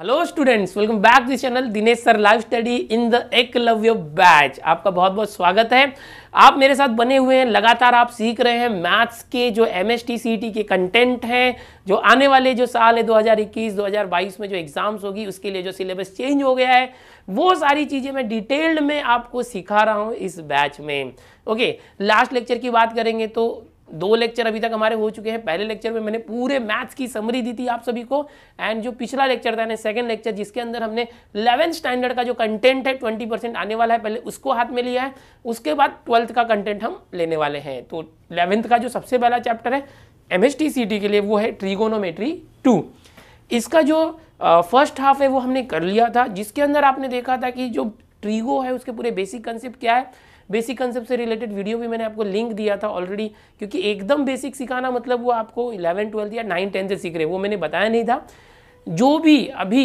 Hello students welcome back this channel Dinesh sir live study in the your batch आपका बहुत बहुत स्वागत है आप मेरे साथ बने हुए हैं लगातार आप सीख रहे हैं मैथ्स के जो M S T T C के कंटेंट हैं जो आने वाले जो साल है 2021 2022 में जो एग्ज़ाम्स होगी उसके लिए जो सिलेबस चेंज हो गया है वो सारी चीज़ें मैं डिटेल्ड में आपको सिखा रहा हूँ इस बैच में ओके लास्ट लेक्चर की बात करेंगे तो दो लेक्चर अभी तक हमारे हो चुके हैं पहले लेक्चर में मैंने पूरे मैथ्स की समरी दी थी आप सभी को एंड जो पिछला लेक्चर था ना सेकंड लेक्चर जिसके अंदर हमने इलेवेंथ स्टैंडर्ड का जो कंटेंट है ट्वेंटी परसेंट आने वाला है पहले उसको हाथ में लिया है उसके बाद ट्वेल्थ का कंटेंट हम लेने वाले हैं तो इलेवेंथ का जो सबसे पहला चैप्टर है एम एस के लिए वो है ट्रीगोनोमेट्री टू इसका जो फर्स्ट uh, हाफ है वो हमने कर लिया था जिसके अंदर आपने देखा था कि जो ट्रीगो है उसके पूरे बेसिक कंसेप्ट क्या है बेसिक कंसेप्ट से रिलेटेड वीडियो भी मैंने आपको लिंक दिया था ऑलरेडी क्योंकि एकदम बेसिक सिखाना मतलब वो आपको इलेवन ट्वेल्थ या नाइन टेंथ से सीख रहे वो मैंने बताया नहीं था जो भी अभी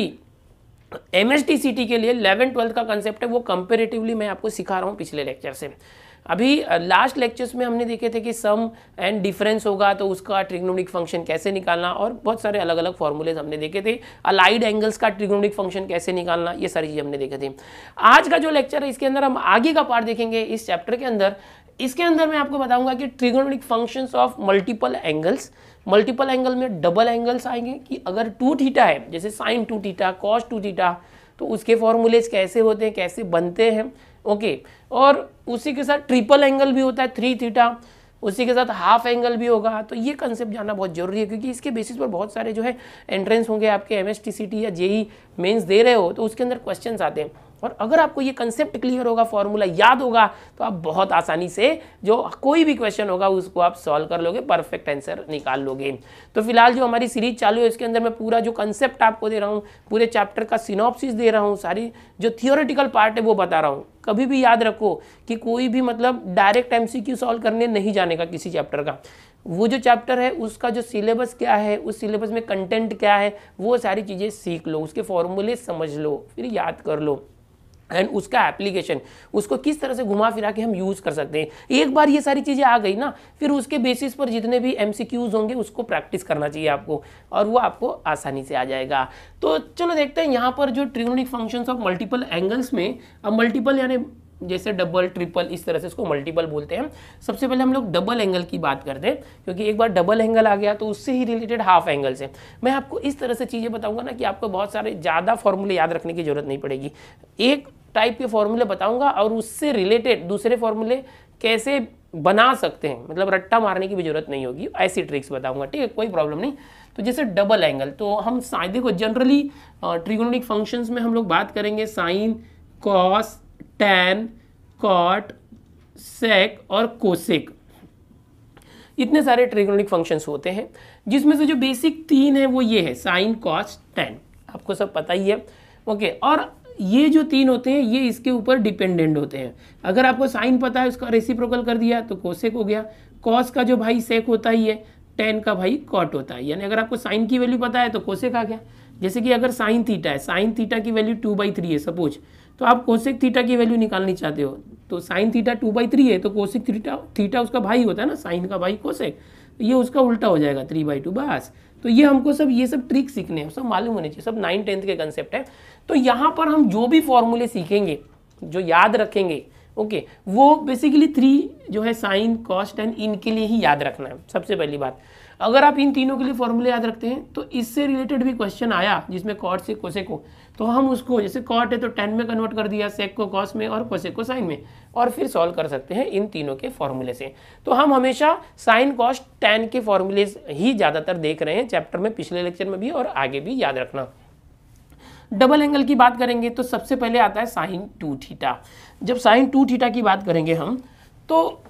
एम एस के लिए इलेवन ट्वेल्थ का कंसेप्ट है वो कंपेरेटिवली मैं आपको सिखा रहा हूँ पिछले लेक्चर से अभी लास्ट लेक्चर्स में हमने देखे थे कि सम एंड डिफरेंस होगा तो उसका ट्रिग्नोमिक फंक्शन कैसे निकालना और बहुत सारे अलग अलग फॉर्मूलेज हमने देखे थे अलाइड एंगल्स का ट्रिग्नोमिक फंक्शन कैसे निकालना ये सारी चीज़ हमने देखे थे आज का जो लेक्चर है इसके अंदर हम आगे का पार्ट देखेंगे इस चैप्टर के अंदर इसके अंदर मैं आपको बताऊंगा कि trigonometric functions of multiple angles multiple angle में डबल एंगल्स आएंगे कि अगर टू थीटा है जैसे sine two theta cos two theta तो उसके फॉर्मूलेज कैसे होते हैं कैसे बनते हैं ओके और उसी के साथ ट्रिपल एंगल भी होता है थ्री थीटा उसी के साथ हाफ एंगल भी होगा तो ये कंसेप्ट जानना बहुत जरूरी है क्योंकि इसके बेसिस पर बहुत सारे जो है एंट्रेंस होंगे आपके एम या जेई मेंस e दे रहे हो तो उसके अंदर क्वेश्चंस आते हैं और अगर आपको ये कंसेप्ट क्लियर होगा फॉर्मूला याद होगा तो आप बहुत आसानी से जो कोई भी क्वेश्चन होगा उसको आप सॉल्व कर लोगे परफेक्ट आंसर निकाल लोगे तो फिलहाल जो हमारी सीरीज चालू है इसके अंदर मैं पूरा जो कंसेप्ट आपको दे रहा हूँ पूरे चैप्टर का सिनॉप्सिस दे रहा हूँ सारी जो थियोरेटिकल पार्ट है वो बता रहा हूँ कभी भी याद रखो कि कोई भी मतलब डायरेक्ट एम सॉल्व करने नहीं जाने का किसी चैप्टर का वो जो चैप्टर है उसका जो सिलेबस क्या है उस सिलेबस में कंटेंट क्या है वो सारी चीज़ें सीख लो उसके फॉर्मूले समझ लो फिर याद कर लो एंड उसका एप्लीकेशन उसको किस तरह से घुमा फिरा के हम यूज़ कर सकते हैं एक बार ये सारी चीज़ें आ गई ना फिर उसके बेसिस पर जितने भी एम होंगे उसको प्रैक्टिस करना चाहिए आपको और वो आपको आसानी से आ जाएगा तो चलो देखते हैं यहाँ पर जो trigonometric functions of multiple angles में अब मल्टीपल यानी जैसे डबल ट्रिपल इस तरह से इसको मल्टीपल बोलते हैं सबसे पहले हम लोग डबल एंगल की बात करते हैं क्योंकि एक बार डबल एंगल आ गया तो उससे ही रिलेटेड हाफ एंगल से मैं आपको इस तरह से चीज़ें बताऊंगा ना कि आपको बहुत सारे ज़्यादा फॉर्मूले याद रखने की ज़रूरत नहीं पड़ेगी एक टाइप के फॉर्मूले बताऊँगा और उससे रिलेटेड दूसरे फॉर्मूले कैसे बना सकते हैं मतलब रट्टा मारने की भी जरूरत नहीं होगी ऐसी ट्रिक्स बताऊंगा ठीक है कोई प्रॉब्लम नहीं तो जैसे डबल एंगल तो हम साइन देखो जनरली ट्रिगोनोमिक फंक्शंस में हम लोग बात करेंगे sine cos tan cot sec और कोसेक इतने सारे ट्रिग्नोनिक फंक्शंस होते हैं जिसमें से जो बेसिक तीन है वो ये है साइन कॉस टेन आपको सब पता ही है ओके और ये जो तीन होते हैं ये इसके ऊपर डिपेंडेंट होते हैं अगर आपको साइन पता है उसका रेसिप्रोकल कर दिया तो कोसेक हो गया कॉस का जो भाई सेक होता ही है टेन का भाई कॉट होता है यानी अगर आपको साइन की वैल्यू पता है तो कोसेक आ गया जैसे कि अगर साइन थीटा है साइन थीटा की वैल्यू टू बाई थ्री है सपोज तो आप कोशिक थीटा की वैल्यू निकालनी चाहते हो तो sine theta two by three है तो कोशिक थीटा थीटा उसका भाई होता है ना साइन का भाई कोशिक तो ये उसका उल्टा हो जाएगा थ्री बाई टू बस तो ये हमको सब ये सब ट्रिक सीखने हैं सब मालूम होने चाहिए सब नाइन टेंथ के कंसेप्ट है तो यहाँ पर हम जो भी फॉर्मूले सीखेंगे जो याद रखेंगे ओके वो बेसिकली थ्री जो है साइन कॉस्ट एंड इनके लिए ही याद रखना है सबसे पहली बात अगर आप इन तीनों के लिए फॉर्मूले याद रखते हैं तो इससे रिलेटेड भी क्वेश्चन आया जिसमें कॉट से कोसे को तो हम उसको जैसे कॉट है तो टेन में कन्वर्ट कर दिया सेक को कॉस में और कोसेक को साइन में और फिर सॉल्व कर सकते हैं इन तीनों के फॉर्मूले से तो हम हमेशा साइन कॉस टेन के फॉर्मूले ही ज़्यादातर देख रहे हैं चैप्टर में पिछले लेक्चर में भी और आगे भी याद रखना डबल एंगल की बात करेंगे तो सबसे पहले आता है साइन टू थीटा जब साइन टू थीटा की बात करेंगे हम तो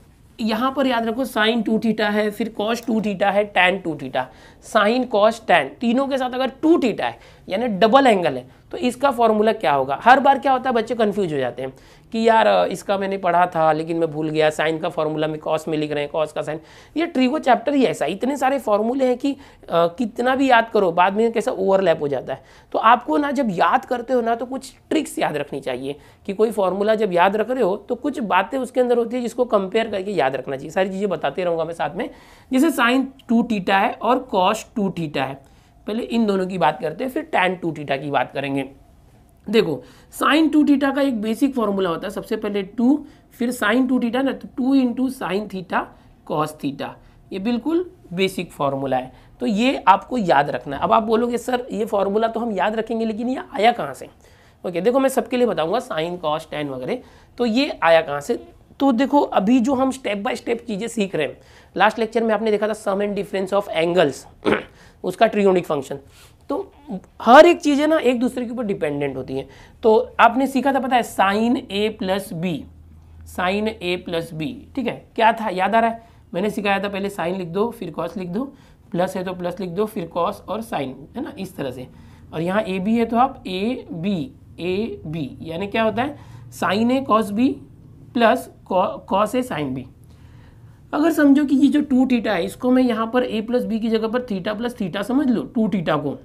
यहाँ पर याद रखो साइन टू थीटा है फिर कॉस टू थीटा है tan two theta sine cos tan तीनों के साथ अगर टू थीटा है यानी डबल एंगल है तो इसका फॉर्मूला क्या होगा हर बार क्या होता है बच्चे कन्फ्यूज हो जाते हैं कि यार इसका मैंने पढ़ा था लेकिन मैं भूल गया साइन का फॉर्मूला में कॉस में लिख रहे हैं कॉस का साइन ये ट्रिगो चैप्टर ही ऐसा इतने सारे फॉर्मूले हैं कि आ, कितना भी याद करो बाद में कैसा ओवरलैप हो जाता है तो आपको ना जब याद करते हो ना तो कुछ ट्रिक्स याद रखनी चाहिए कि कोई फॉर्मूला जब याद रख रहे हो तो कुछ बातें उसके अंदर होती है जिसको कंपेयर करके याद रखना चाहिए सारी चीज़ें बताते रहूँगा मैं साथ में जैसे साइन टू टीटा है और कॉस टू टीटा है पहले इन दोनों की बात करते हैं फिर टैन टू टीटा की बात करेंगे देखो साइन टू टीटा का एक बेसिक फॉर्मूला होता है सबसे पहले टू फिर साइन टू टीटा ना तो two into sine theta cos theta ये बिल्कुल बेसिक फार्मूला है तो ये आपको याद रखना है अब आप बोलोगे सर ये फार्मूला तो हम याद रखेंगे लेकिन ये आया कहाँ से ओके देखो मैं सबके लिए बताऊंगा साइन कॉस टेन वगैरह तो ये आया कहाँ से तो देखो अभी जो हम स्टेप बाय स्टेप चीज़ें सीख रहे हैं लास्ट लेक्चर में आपने देखा था sum and difference of angles उसका ट्रियोनिक फंक्शन तो हर एक चीज़ें ना एक दूसरे के ऊपर डिपेंडेंट होती हैं तो आपने सीखा था पता है sine A plus B sine A plus B ठीक है क्या था याद आ रहा है मैंने सिखाया था पहले साइन लिख दो फिर कॉस लिख दो प्लस है तो प्लस लिख दो फिर कॉस और साइन है ना इस तरह से और यहाँ ए बी है तो आप ए बी ए बी यानी क्या होता है sine A cos B plus cos A sine B अगर समझो कि ये जो टू टीटा है इसको मैं यहाँ पर ए प्लस बी की जगह पर थीटा प्लस थीटा समझ लो टू टीटा को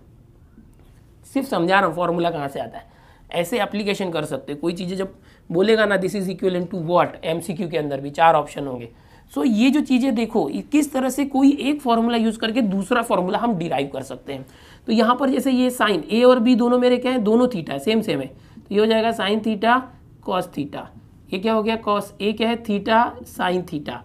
सिर्फ समझा रहा हूँ फॉर्मूला कहाँ से आता है ऐसे एप्लीकेशन कर सकते हो कोई चीज़ें जब बोलेगा ना this is equal to what एम के अंदर भी चार ऑप्शन होंगे सो so, ये जो चीज़ें देखो किस तरह से कोई एक फार्मूला यूज़ करके दूसरा फार्मूला हम डिराइव कर सकते हैं तो यहाँ पर जैसे ये साइन ए और बी दोनों मेरे क्या है दोनों थीटा है सेम सेम है तो ये हो जाएगा साइन थीटा कॉस थीटा ये क्या हो गया कॉस ए क्या है थीटा साइन थीटा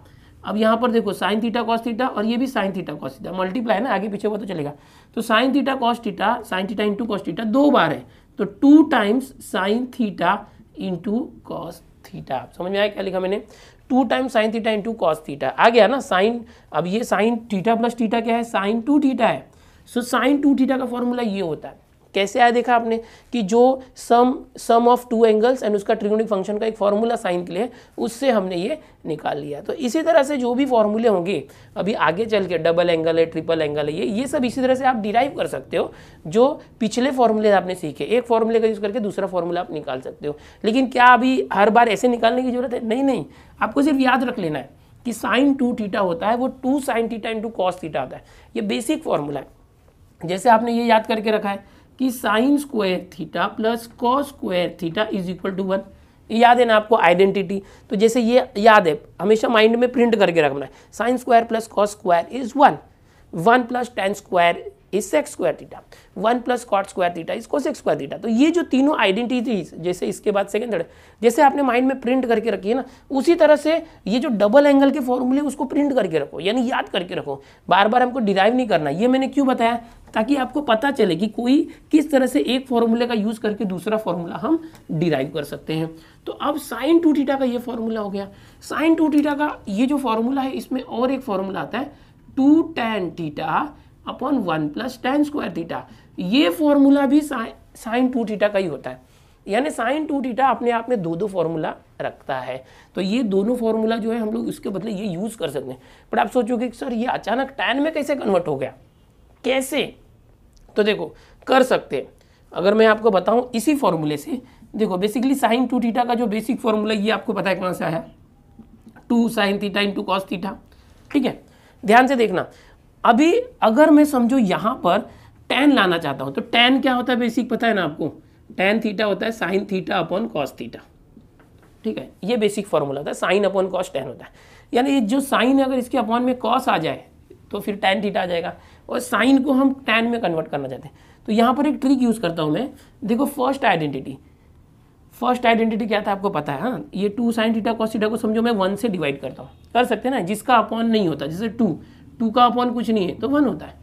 अब यहाँ पर देखो साइन थीटा कॉस थीटा और ये भी sine theta cos theta multiply ना आगे पीछे हुआ तो चलेगा तो sine theta cos theta sine theta into cos theta दो बार है तो two times sine theta into cos theta समझ में आया क्या लिखा मैंने two times sine theta into cos theta आ गया ना साइन अब ये साइन थीटा प्लस थीटा क्या है साइन टू थीटा है सो साइन टू थीटा का फॉर्मूला ये होता है कैसे आया देखा आपने कि जो sum sum of two angles and उसका ट्रिगोनिक फंक्शन का एक फॉर्मूला साइन के लिए उससे हमने ये निकाल लिया तो इसी तरह से जो भी फॉर्मूले होंगे अभी आगे चल के डबल एंगल है ट्रिपल एंगल है ये ये सब इसी तरह से आप डिराइव कर सकते हो जो पिछले फॉर्मूले आपने सीखे एक फॉर्मूले का यूज़ करके दूसरा फॉर्मूला आप निकाल सकते हो लेकिन क्या अभी हर बार ऐसे निकालने की जरूरत है नहीं नहीं आपको सिर्फ याद रख लेना है कि साइन टू टीटा होता है वो two sine theta into cos theta आता है ये बेसिक फॉर्मूला है जैसे आपने ये याद करके रखा है कि sine square theta plus cos square theta is equal to one याद है ना आपको आइडेंटिटी तो जैसे ये याद है हमेशा माइंड में प्रिंट करके रखना है sine square plus cos square is one one plus tan square is sec square theta one plus cot square theta is cosec square theta तो ये जो तीनों आइडेंटिटीज जैसे इसके बाद सेकेंड थर्ड जैसे आपने माइंड में प्रिंट करके रखी है ना उसी तरह से ये जो डबल एंगल के फॉर्मूले उसको प्रिंट करके रखो यानी याद करके रखो बार बार हमको डिराइव नहीं करना ये मैंने क्यों बताया ताकि आपको पता चले कि कोई किस तरह से एक फॉर्मूले का यूज़ करके दूसरा फॉर्मूला हम डिराइव कर सकते हैं तो अब साइन टू टीटा का ये फॉर्मूला हो गया साइन टू टीटा का ये जो फॉर्मूला है इसमें और एक फॉर्मूला आता है two tan theta upon one plus tan square theta ये फॉर्मूला भी साइन टू थीटा का ही होता है यानी साइन टू थीटा अपने आप में दो दो फॉर्मूला रखता है तो ये दोनों फॉर्मूला जो है हम लोग इसके बदले ये यूज़ कर सकते हैं पर आप सोचोगे कि सर ये अचानक टेन में कैसे कन्वर्ट हो गया कैसे तो देखो कर सकते हैं अगर मैं आपको बताऊं इसी फॉर्मूले से देखो बेसिकली साइन टू थीटा का जो बेसिक फॉर्मूला ये आपको पता है कहाँ से आया two sine theta into cos theta ठीक है ध्यान से देखना अभी अगर मैं समझो यहाँ पर टेन लाना चाहता हूँ तो टेन क्या होता है बेसिक पता है ना आपको टेन थीटा होता है sine theta upon cos theta ठीक है ये बेसिक फॉर्मूला था साइन अपॉन कॉस टेन होता है यानी जो साइन अगर इसके अपॉन में कॉस आ जाए तो फिर टेन थीटा आ जाएगा और साइन को हम टेन में कन्वर्ट करना चाहते हैं तो यहाँ पर एक ट्रिक यूज़ करता हूँ मैं देखो फर्स्ट आइडेंटिटी फर्स्ट आइडेंटिटी क्या था आपको पता है हाँ ये two sine theta cos theta को समझो मैं वन से डिवाइड करता हूँ कर सकते हैं ना जिसका अपॉन नहीं होता जैसे टू टू का अपॉन कुछ नहीं है तो वन होता है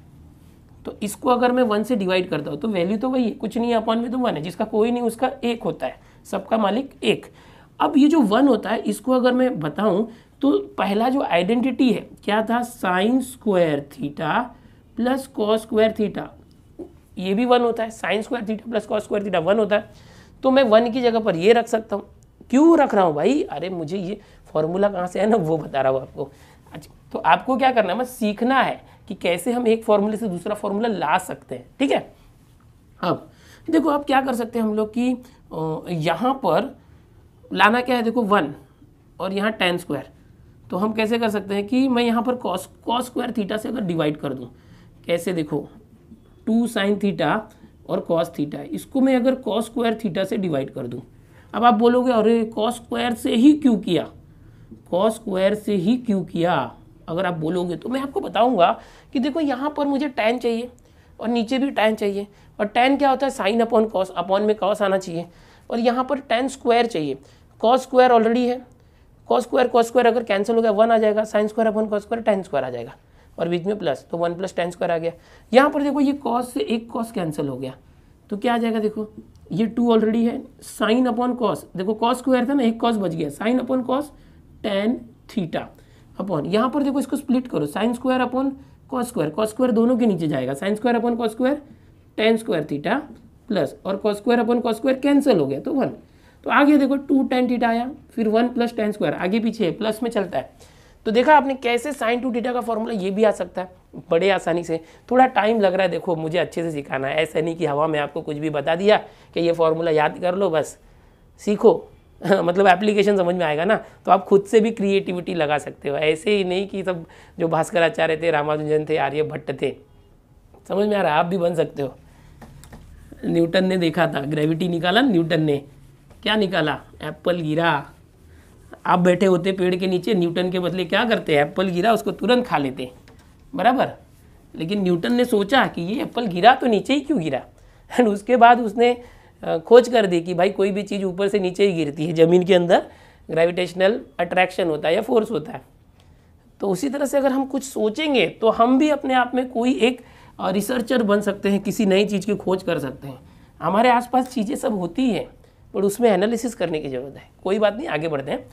तो इसको अगर मैं वन से डिवाइड करता हूँ तो वैल्यू तो वही है कुछ नहीं है अपॉन में तो वन है जिसका कोई नहीं उसका एक होता है सबका मालिक एक अब ये जो वन होता है इसको अगर मैं बताऊँ तो पहला जो आइडेंटिटी है क्या था sine square theta plus cos square theta ये भी वन होता है sine square theta plus cos square theta one होता है तो मैं वन की जगह पर ये रख सकता हूँ क्यों रख रहा हूँ भाई अरे मुझे ये फॉर्मूला कहाँ से है ना वो बता रहा हूँ आपको अच्छा तो आपको क्या करना है बस सीखना है कि कैसे हम एक फॉर्मूले से दूसरा फॉर्मूला ला सकते हैं ठीक है अब देखो अब क्या कर सकते हैं हम लोग कि यहाँ पर लाना क्या है देखो वन और यहाँ टेन स्क्वायर तो हम कैसे कर सकते हैं कि मैं यहाँ पर कॉस कॉस स्क्वायर थीटा से अगर डिवाइड कर दूँ कैसे देखो टू साइन थीटा और कॉस थीटा इसको मैं अगर कॉस स्क्वायर थीटा से डिवाइड कर दूँ अब आप बोलोगे अरे कॉस स्क्वायर से ही क्यों किया कॉस स्क्वायर से ही क्यों किया अगर आप बोलोगे तो मैं आपको बताऊंगा कि देखो यहाँ पर मुझे टेन चाहिए और नीचे भी टेन चाहिए और टेन क्या होता है साइन अपॉन कॉस अपॉन में कॉस आना चाहिए और यहाँ पर टेन स्क्वायर चाहिए कॉस स्क्वायर ऑलरेडी है कॉस स्क्वायर कॉस स्क्वायर अगर कैंसिल हो गया वन आ जाएगा sine square upon cos square tan square आ जाएगा और बीच में प्लस तो वन प्लस टेन स्क्वायर आ गया यहाँ पर देखो ये कॉस से एक कॉस कैंसिल हो गया तो क्या आ जाएगा देखो ये टू ऑलरेडी है साइन अपॉन कॉस देखो कॉस स्क्वायर था ना एक कॉस बच गया sine upon cos tan theta upon यहाँ पर देखो इसको स्प्लिट करो sine square upon cos square cos square दोनों के नीचे जाएगा sine square upon cos square tan square theta plus और cos square upon cos square cancel हो गया तो वन तो आगे देखो टू टेन थीटा आया फिर वन प्लस टेन स्क्वायर आगे पीछे है प्लस में चलता है तो देखा आपने कैसे साइन टू थीटा का फॉर्मूला ये भी आ सकता है बड़े आसानी से थोड़ा टाइम लग रहा है देखो मुझे अच्छे से सिखाना है ऐसा नहीं कि हवा में आपको कुछ भी बता दिया कि ये फॉर्मूला याद कर लो बस सीखो मतलब एप्लीकेशन समझ में आएगा ना तो आप खुद से भी क्रिएटिविटी लगा सकते हो ऐसे ही नहीं कि सब जो भास्कराचार्य थे रामानुजन थे आर्यभट्ट थे समझ में आ रहा है आप भी बन सकते हो न्यूटन ने देखा था ग्रेविटी निकाला न्यूटन ने क्या निकाला एप्पल गिरा आप बैठे होते पेड़ के नीचे न्यूटन के बदले क्या करते हैं एप्पल गिरा उसको तुरंत खा लेते बराबर लेकिन न्यूटन ने सोचा कि ये एप्पल गिरा तो नीचे ही क्यों गिरा एंड उसके बाद उसने खोज कर दी कि भाई कोई भी चीज़ ऊपर से नीचे ही गिरती है ज़मीन के अंदर ग्रेविटेशनल अट्रैक्शन होता है या फोर्स होता है तो उसी तरह से अगर हम कुछ सोचेंगे तो हम भी अपने आप में कोई एक रिसर्चर बन सकते हैं किसी नई चीज़ की खोज कर सकते हैं हमारे आसपास चीज़ें सब होती हैं पर उसमें एनालिसिस करने की ज़रूरत है कोई बात नहीं आगे बढ़ते हैं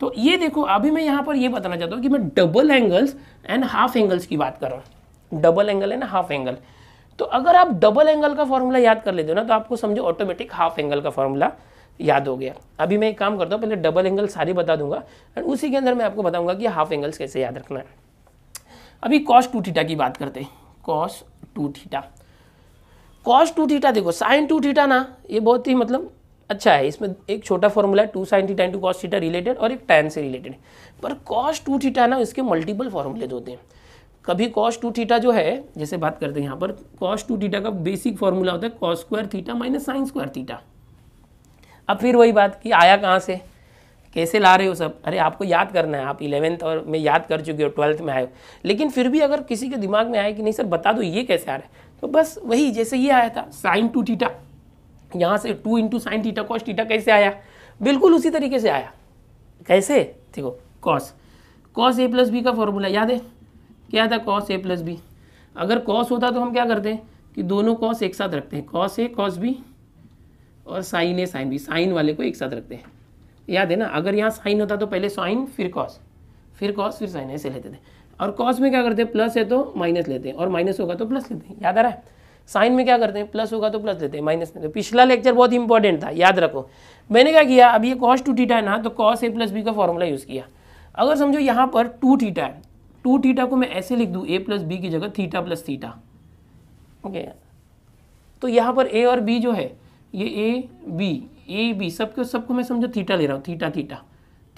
तो ये देखो अभी मैं यहाँ पर ये बताना चाहता हूँ कि मैं double angles and half angles की बात कर रहा हूँ double angle and half angle तो अगर आप डबल एंगल का फॉर्मूला याद कर लेते हो ना तो आपको समझो ऑटोमेटिक हाफ एंगल का फॉर्मूला याद हो गया अभी मैं एक काम करता हूँ पहले डबल एंगल सारी बता दूंगा एंड उसी के अंदर मैं आपको बताऊंगा कि हाफ एंगल्स कैसे याद रखना है अभी कॉस टू थीटा की बात करते हैं cos two theta cos two theta देखो साइन टू थीटा ना ये बहुत ही मतलब अच्छा है इसमें एक छोटा फॉर्मूला है two sine theta into cos theta related और एक टैन से रिलेटेड पर कॉस टू थीटा ना इसके मल्टीपल फॉर्मूले होते हैं कभी कॉस टू थीटा जो है जैसे बात करते हैं यहाँ पर कॉस टू थीटा का बेसिक फॉर्मूला होता है cos square theta minus sine square theta अब फिर वही बात कि आया कहाँ से कैसे ला रहे हो सब अरे आपको याद करना है आप इलेवेंथ और में याद कर चुके हो ट्वेल्थ में आए हो लेकिन फिर भी अगर किसी के दिमाग में आए कि नहीं सर बता दो ये कैसे आ रहा है तो बस वही जैसे ये आया था साइन टू टीटा यहाँ से two into sine theta cos theta कैसे आया बिल्कुल उसी तरीके से आया कैसे देखो cos cos A plus B का फॉर्मूला याद है क्या था कॉस ए प्लस बी अगर कॉस होता तो हम क्या करते हैं कि दोनों कॉस एक साथ रखते हैं कॉस ए कॉस बी और sine A sine B sine वाले को एक साथ रखते हैं याद है ना अगर यहाँ साइन होता तो पहले साइन फिर कॉस फिर कॉस फिर साइन ऐसे लेते थे और कॉस में क्या करते हैं प्लस है तो माइनस लेते हैं और माइनस होगा तो प्लस लेते हैं याद आ रहा है साइन में क्या करते हैं प्लस होगा तो प्लस लेते हैं माइनस में तो पिछला लेक्चर बहुत इंपॉर्टेंट था याद रखो मैंने क्या किया अब ये कॉस टू टीटा है ना तो कॉस ए प्लस बी का फॉर्मूला यूज़ किया अगर समझो यहाँ पर टू टीटा है टू थीटा को मैं ऐसे लिख दूँ ए प्लस बी की जगह थीटा प्लस थीटा ओके तो यहाँ पर ए और बी जो है ये ए बी ए बी सबको सबको मैं समझो थीटा ले रहा हूँ theta theta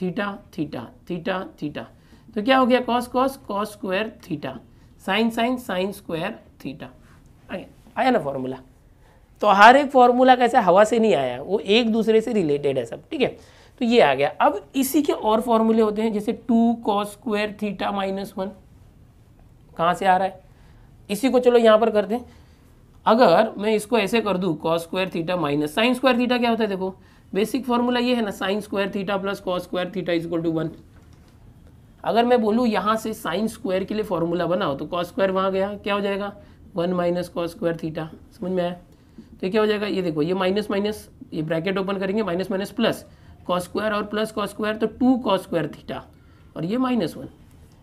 theta theta theta theta तो क्या हो गया cos cos cos square theta sine sine sine square theta आया ना फॉर्मूला तो हर एक फॉर्मूला कैसे हवा से नहीं आया वो एक दूसरे से रिलेटेड है सब ठीक है तो ये आ गया अब इसी के और फॉर्मूले होते हैं जैसे two cos square theta minus one कहाँ से आ रहा है इसी को चलो यहाँ पर कर दें अगर मैं इसको ऐसे कर दूँ cos square theta minus sine square theta क्या होता है देखो बेसिक फॉर्मूला ये है ना sine square theta plus cos square theta is equal to one अगर मैं बोलूँ यहाँ से साइन स्क्वायर के लिए फॉर्मूला बनाओ तो कॉस स्क्वायर वहाँ गया क्या हो जाएगा one minus cos square theta समझ में आया तो क्या हो जाएगा ये देखो ये माइनस माइनस ये ब्रैकेट ओपन करेंगे minus minus plus cos square और प्लस कॉस स्क्वायर तो टू कॉस स्क्वायर थीटा और ये माइनस वन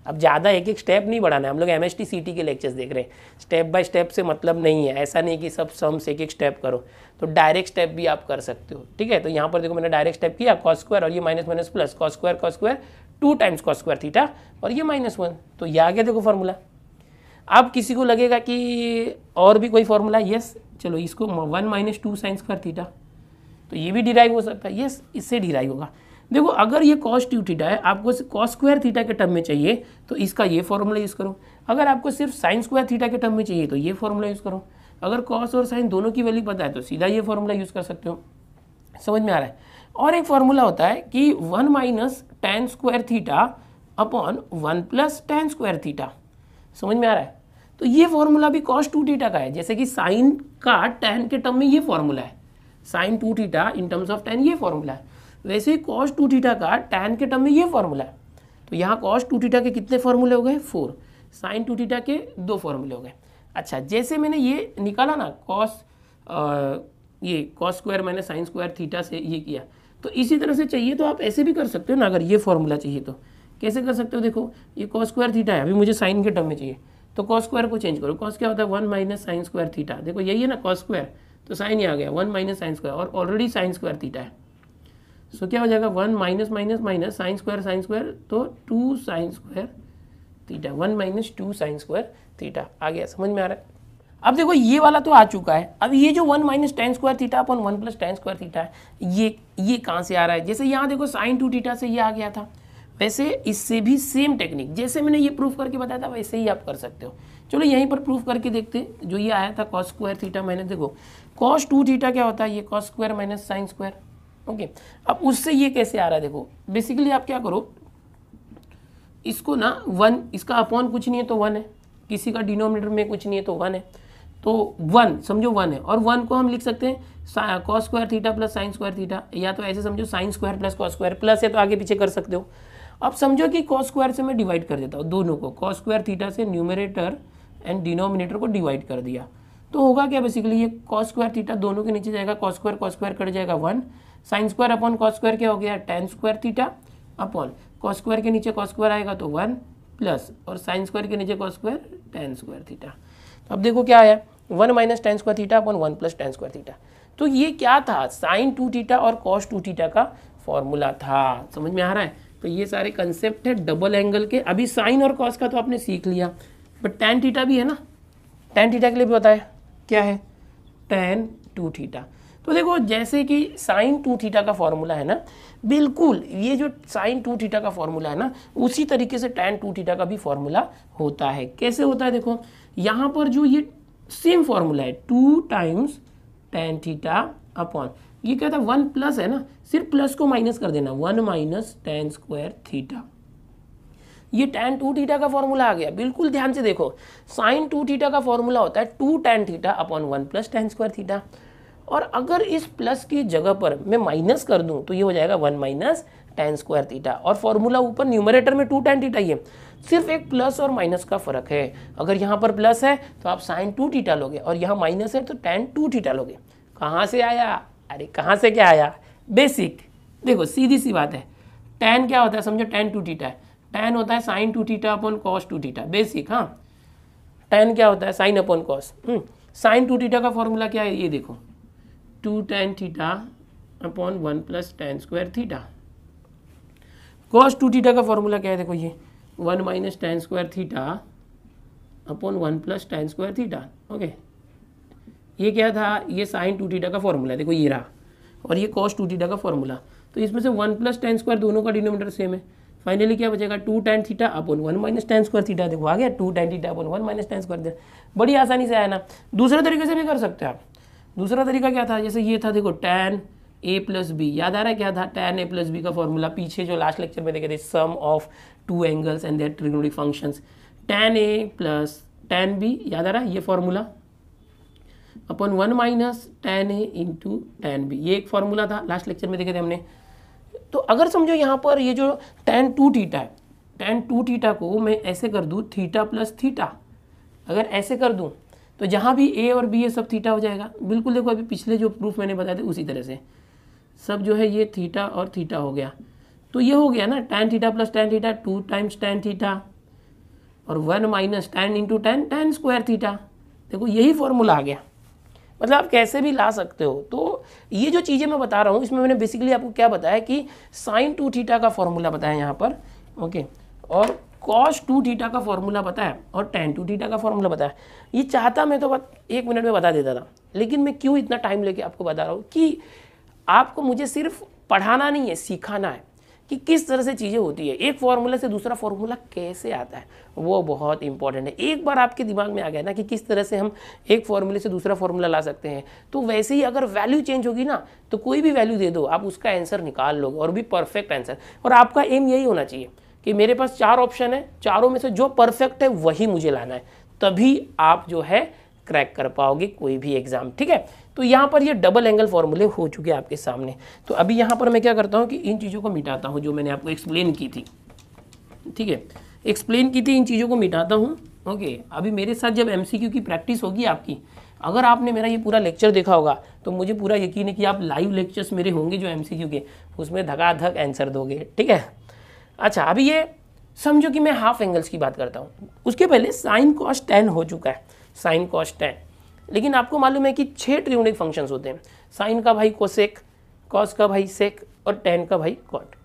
अब ज़्यादा एक एक स्टेप नहीं बढ़ाना है हम लोग M S T C T के लेक्चर्स देख रहे हैं स्टेप बाय स्टेप से मतलब नहीं है ऐसा नहीं कि सब सम्स एक एक स्टेप करो तो डायरेक्ट स्टेप भी आप कर सकते हो ठीक है तो यहाँ पर देखो मैंने डायरेक्ट स्टेप किया कॉस स्क्वायर और ये minus minus plus cos square cos square two times cos square theta और ये माइनस वन तो ये आ गया देखो फार्मूला अब किसी को लगेगा कि और भी कोई फार्मूला यस चलो इसको one minus two sine square theta तो ये भी डिराइव हो सकता है ये इससे डिराइव होगा देखो अगर ये कॉस टू थीटा है आपको कॉस स्क्वायर थीटा के टर्म में चाहिए तो इसका ये फॉर्मूला यूज़ करो अगर आपको सिर्फ साइन स्क्वायर थीटा के टर्म में चाहिए तो ये फॉर्मूला यूज़ करो अगर कॉस और साइन दोनों की वैल्यू पता है तो सीधा ये फॉर्मूला यूज़ कर सकते हो समझ में आ रहा है और एक फॉर्मूला होता है कि one minus tan square theta upon one plus tan square theta समझ में आ रहा है तो ये फॉर्मूला भी कॉस टू थीटा का है जैसे कि साइन का टेन के टर्म में ये फॉर्मूला है sine two theta in terms of tan ये फॉर्मूला है वैसे ही कॉस टू थीटा का टेन के टर्म में ये फॉर्मूला है तो यहाँ कॉस टू थीटा के कितने फॉर्मूले हो गए फोर साइन टू थीटा के दो फॉर्मूले हो गए अच्छा जैसे मैंने ये निकाला ना कॉस ये कॉस स्क्वायर मैंने साइन स्क्वायर थीटा से ये किया तो इसी तरह से चाहिए तो आप ऐसे भी कर सकते हो ना अगर ये फॉर्मूला चाहिए तो कैसे कर सकते हो देखो ये कॉस स्क्वायर थीटा है अभी मुझे साइन के टर्म में चाहिए तो कॉस स्क्वायर को चेंज करो कॉस क्या होता है one minus sine square theta देखो यही है ना कॉस स्क्वायर तो साइन ही आ गया वन माइनस साइन स्क्वायर और ऑलरेडी साइन स्क्वायर थीटा है सो so, क्या हो जाएगा one minus minus minus sine square sine square तो two sine square theta one minus two sine square theta आ गया समझ में आ रहा है अब देखो ये वाला तो आ चुका है अब ये जो one minus tan square theta upon one plus tan square theta है ये ये कहाँ से आ रहा है जैसे यहाँ देखो साइन टू थीटा से ये आ गया था वैसे इससे भी सेम टेक्निक जैसे मैंने ये प्रूफ करके बताया था वैसे ही आप कर सकते हो चलो यहीं पर प्रूफ करके देखते जो ये आया था कॉस स्क्वायर थीटा मैंने देखो कॉस टू थीटा क्या होता है ये cos square minus sine square okay अब उससे ये कैसे आ रहा है देखो बेसिकली आप क्या करो इसको ना वन इसका अपॉन कुछ नहीं है तो वन है किसी का डिनोमिनेटर में कुछ नहीं है तो वन है तो वन समझो वन है और वन को हम लिख सकते हैं cos square theta plus sine square theta या तो ऐसे समझो sine square plus cos square plus है तो आगे पीछे कर सकते हो अब समझो कि कॉस स्क्वायर से मैं डिवाइड कर देता हूँ दोनों को कॉस स्क्वायर थीटा से न्यूमरेटर एंड डिनोमिनेटर को डिवाइड कर दिया तो होगा क्या बेसिकली ये कॉस स्क्वायर थीटा दोनों के नीचे जाएगा cos square cos square cut जाएगा one sine square upon cos square क्या हो गया tan square theta upon cos square के नीचे कॉस स्क्वायर आएगा तो वन प्लस और साइन स्क्वायर के नीचे cos square tan square theta तो अब देखो क्या आया one minus tan square theta upon one plus tan square theta तो ये क्या था साइन टू थीटा और कॉस टू थीटा का फॉर्मूला था समझ में आ रहा है तो ये सारे कंसेप्ट है डबल एंगल के अभी साइन और कॉस का तो आपने सीख लिया बट टेन थीटा भी है ना टेन थीटा के लिए भी बताया क्या है टेन टू थीटा तो देखो जैसे कि साइन टू थीटा का फॉर्मूला है ना बिल्कुल ये जो साइन टू थीटा का फॉर्मूला है ना उसी तरीके से टेन टू थीटा का भी फॉर्मूला होता है कैसे होता है देखो यहाँ पर जो ये सेम फॉर्मूला है two times tan theta upon ये क्या था वन प्लस है ना सिर्फ प्लस को माइनस कर देना one minus tan square theta ये tan टू थीटा का फॉर्मूला आ गया बिल्कुल ध्यान से देखो साइन टू थीटा का फॉर्मूला होता है two tan theta upon one plus tan square theta और अगर इस प्लस की जगह पर मैं माइनस कर दूं तो ये हो जाएगा one minus tan square theta और फॉर्मूला ऊपर न्यूमरेटर में टू टेन थीटा है सिर्फ एक प्लस और माइनस का फर्क है अगर यहाँ पर प्लस है तो आप साइन टू थीटा लोगे और यहाँ माइनस है तो टेन टू थीटा लोगे कहाँ से आया अरे कहाँ से क्या आया बेसिक देखो सीधी सी बात है टेन क्या होता है समझो टेन टू थीटा है टेन होता है sine two theta upon cos two theta basic हाँ टेन क्या होता है sine upon cos sine two theta का फॉर्मूला क्या है ये देखो two tan theta upon one plus tan square theta cos two theta का फॉर्मूला क्या है देखो ये one minus tan square theta upon one plus tan square theta okay ये क्या था ये साइन टू थीटा का फॉर्मूला है देखो ये रहा और ये कॉस टू थीटा का फॉर्मूला तो इसमें से वन प्लस टेन स्क्वायर दोनों का डिनोमीटर सेम है फाइनली क्या बचेगा two tan theta upon one minus tan square theta देखो आ गया two tan theta upon one minus tan square बड़ी आसानी से आया ना दूसरे तरीके से भी कर सकते हैं आप दूसरा तरीका क्या था जैसे ये था देखो टेन ए प्लस बी याद आ रहा है क्या था टेन ए प्लस बी का फॉर्मूला पीछे जो लास्ट लेक्चर में देखे थे sum of two angles and their trigonometric functions tan A plus tan B याद आ रहा है ये formula upon one minus tan A into tan B ये एक फॉर्मूला था लास्ट लेक्चर में देखे थे हमने तो अगर समझो यहाँ पर ये जो टेन टू थीटा है टेन टू थीटा को मैं ऐसे कर दूँ थीटा प्लस थीटा अगर ऐसे कर दूँ तो जहाँ भी ए और बी ये सब थीटा हो जाएगा बिल्कुल देखो अभी पिछले जो प्रूफ मैंने बताए थे उसी तरह से सब जो है ये थीटा और थीटा हो गया तो ये हो गया ना tan theta plus tan theta two times tan theta और one minus tan into tan tan square theta देखो यही फॉर्मूला आ गया मतलब आप कैसे भी ला सकते हो तो ये जो चीज़ें मैं बता रहा हूँ इसमें मैंने बेसिकली आपको क्या बताया कि साइन टू थीटा का फॉर्मूला बताया यहाँ पर ओके और कॉस टू थीटा का फॉर्मूला बताया और टेन टू थीटा का फॉर्मूला बताया ये चाहता मैं तो बस एक मिनट में बता देता था लेकिन मैं क्यों इतना टाइम लेके आपको बता रहा हूँ कि आपको मुझे सिर्फ पढ़ाना नहीं है सिखाना है कि किस तरह से चीज़ें होती है एक फार्मूला से दूसरा फार्मूला कैसे आता है वो बहुत इंपॉर्टेंट है एक बार आपके दिमाग में आ गया ना कि किस तरह से हम एक फार्मूले से दूसरा फार्मूला ला सकते हैं तो वैसे ही अगर वैल्यू चेंज होगी ना तो कोई भी वैल्यू दे दो आप उसका आंसर निकाल लोगे और भी परफेक्ट आंसर और आपका एम यही होना चाहिए कि मेरे पास चार ऑप्शन है चारों में से जो परफेक्ट है वही मुझे लाना है तभी आप जो है क्रैक कर पाओगे कोई भी एग्ज़ाम ठीक है तो यहाँ पर ये डबल एंगल फॉर्मूले हो चुके हैं आपके सामने तो अभी यहाँ पर मैं क्या करता हूँ कि इन चीज़ों को मिटाता हूँ जो मैंने आपको एक्सप्लेन की थी ठीक है एक्सप्लेन की थी इन चीज़ों को मिटाता हूँ ओके अभी मेरे साथ जब एम की प्रैक्टिस होगी आपकी अगर आपने मेरा ये पूरा लेक्चर देखा होगा तो मुझे पूरा यकीन है कि आप लाइव लेक्चर्स मेरे होंगे जो एम के उसमें धकाधक आंसर दोगे ठीक है अच्छा अभी ये समझो कि मैं हाफ एंगल्स की बात करता हूँ उसके पहले साइन कॉस्ट टेन हो चुका है साइन कॉस्ट टेन लेकिन आपको मालूम है कि छः ट्रिगोनिक फंक्शंस होते हैं साइन का भाई कोसेक कॉस का भाई सेक और टेन का भाई कॉट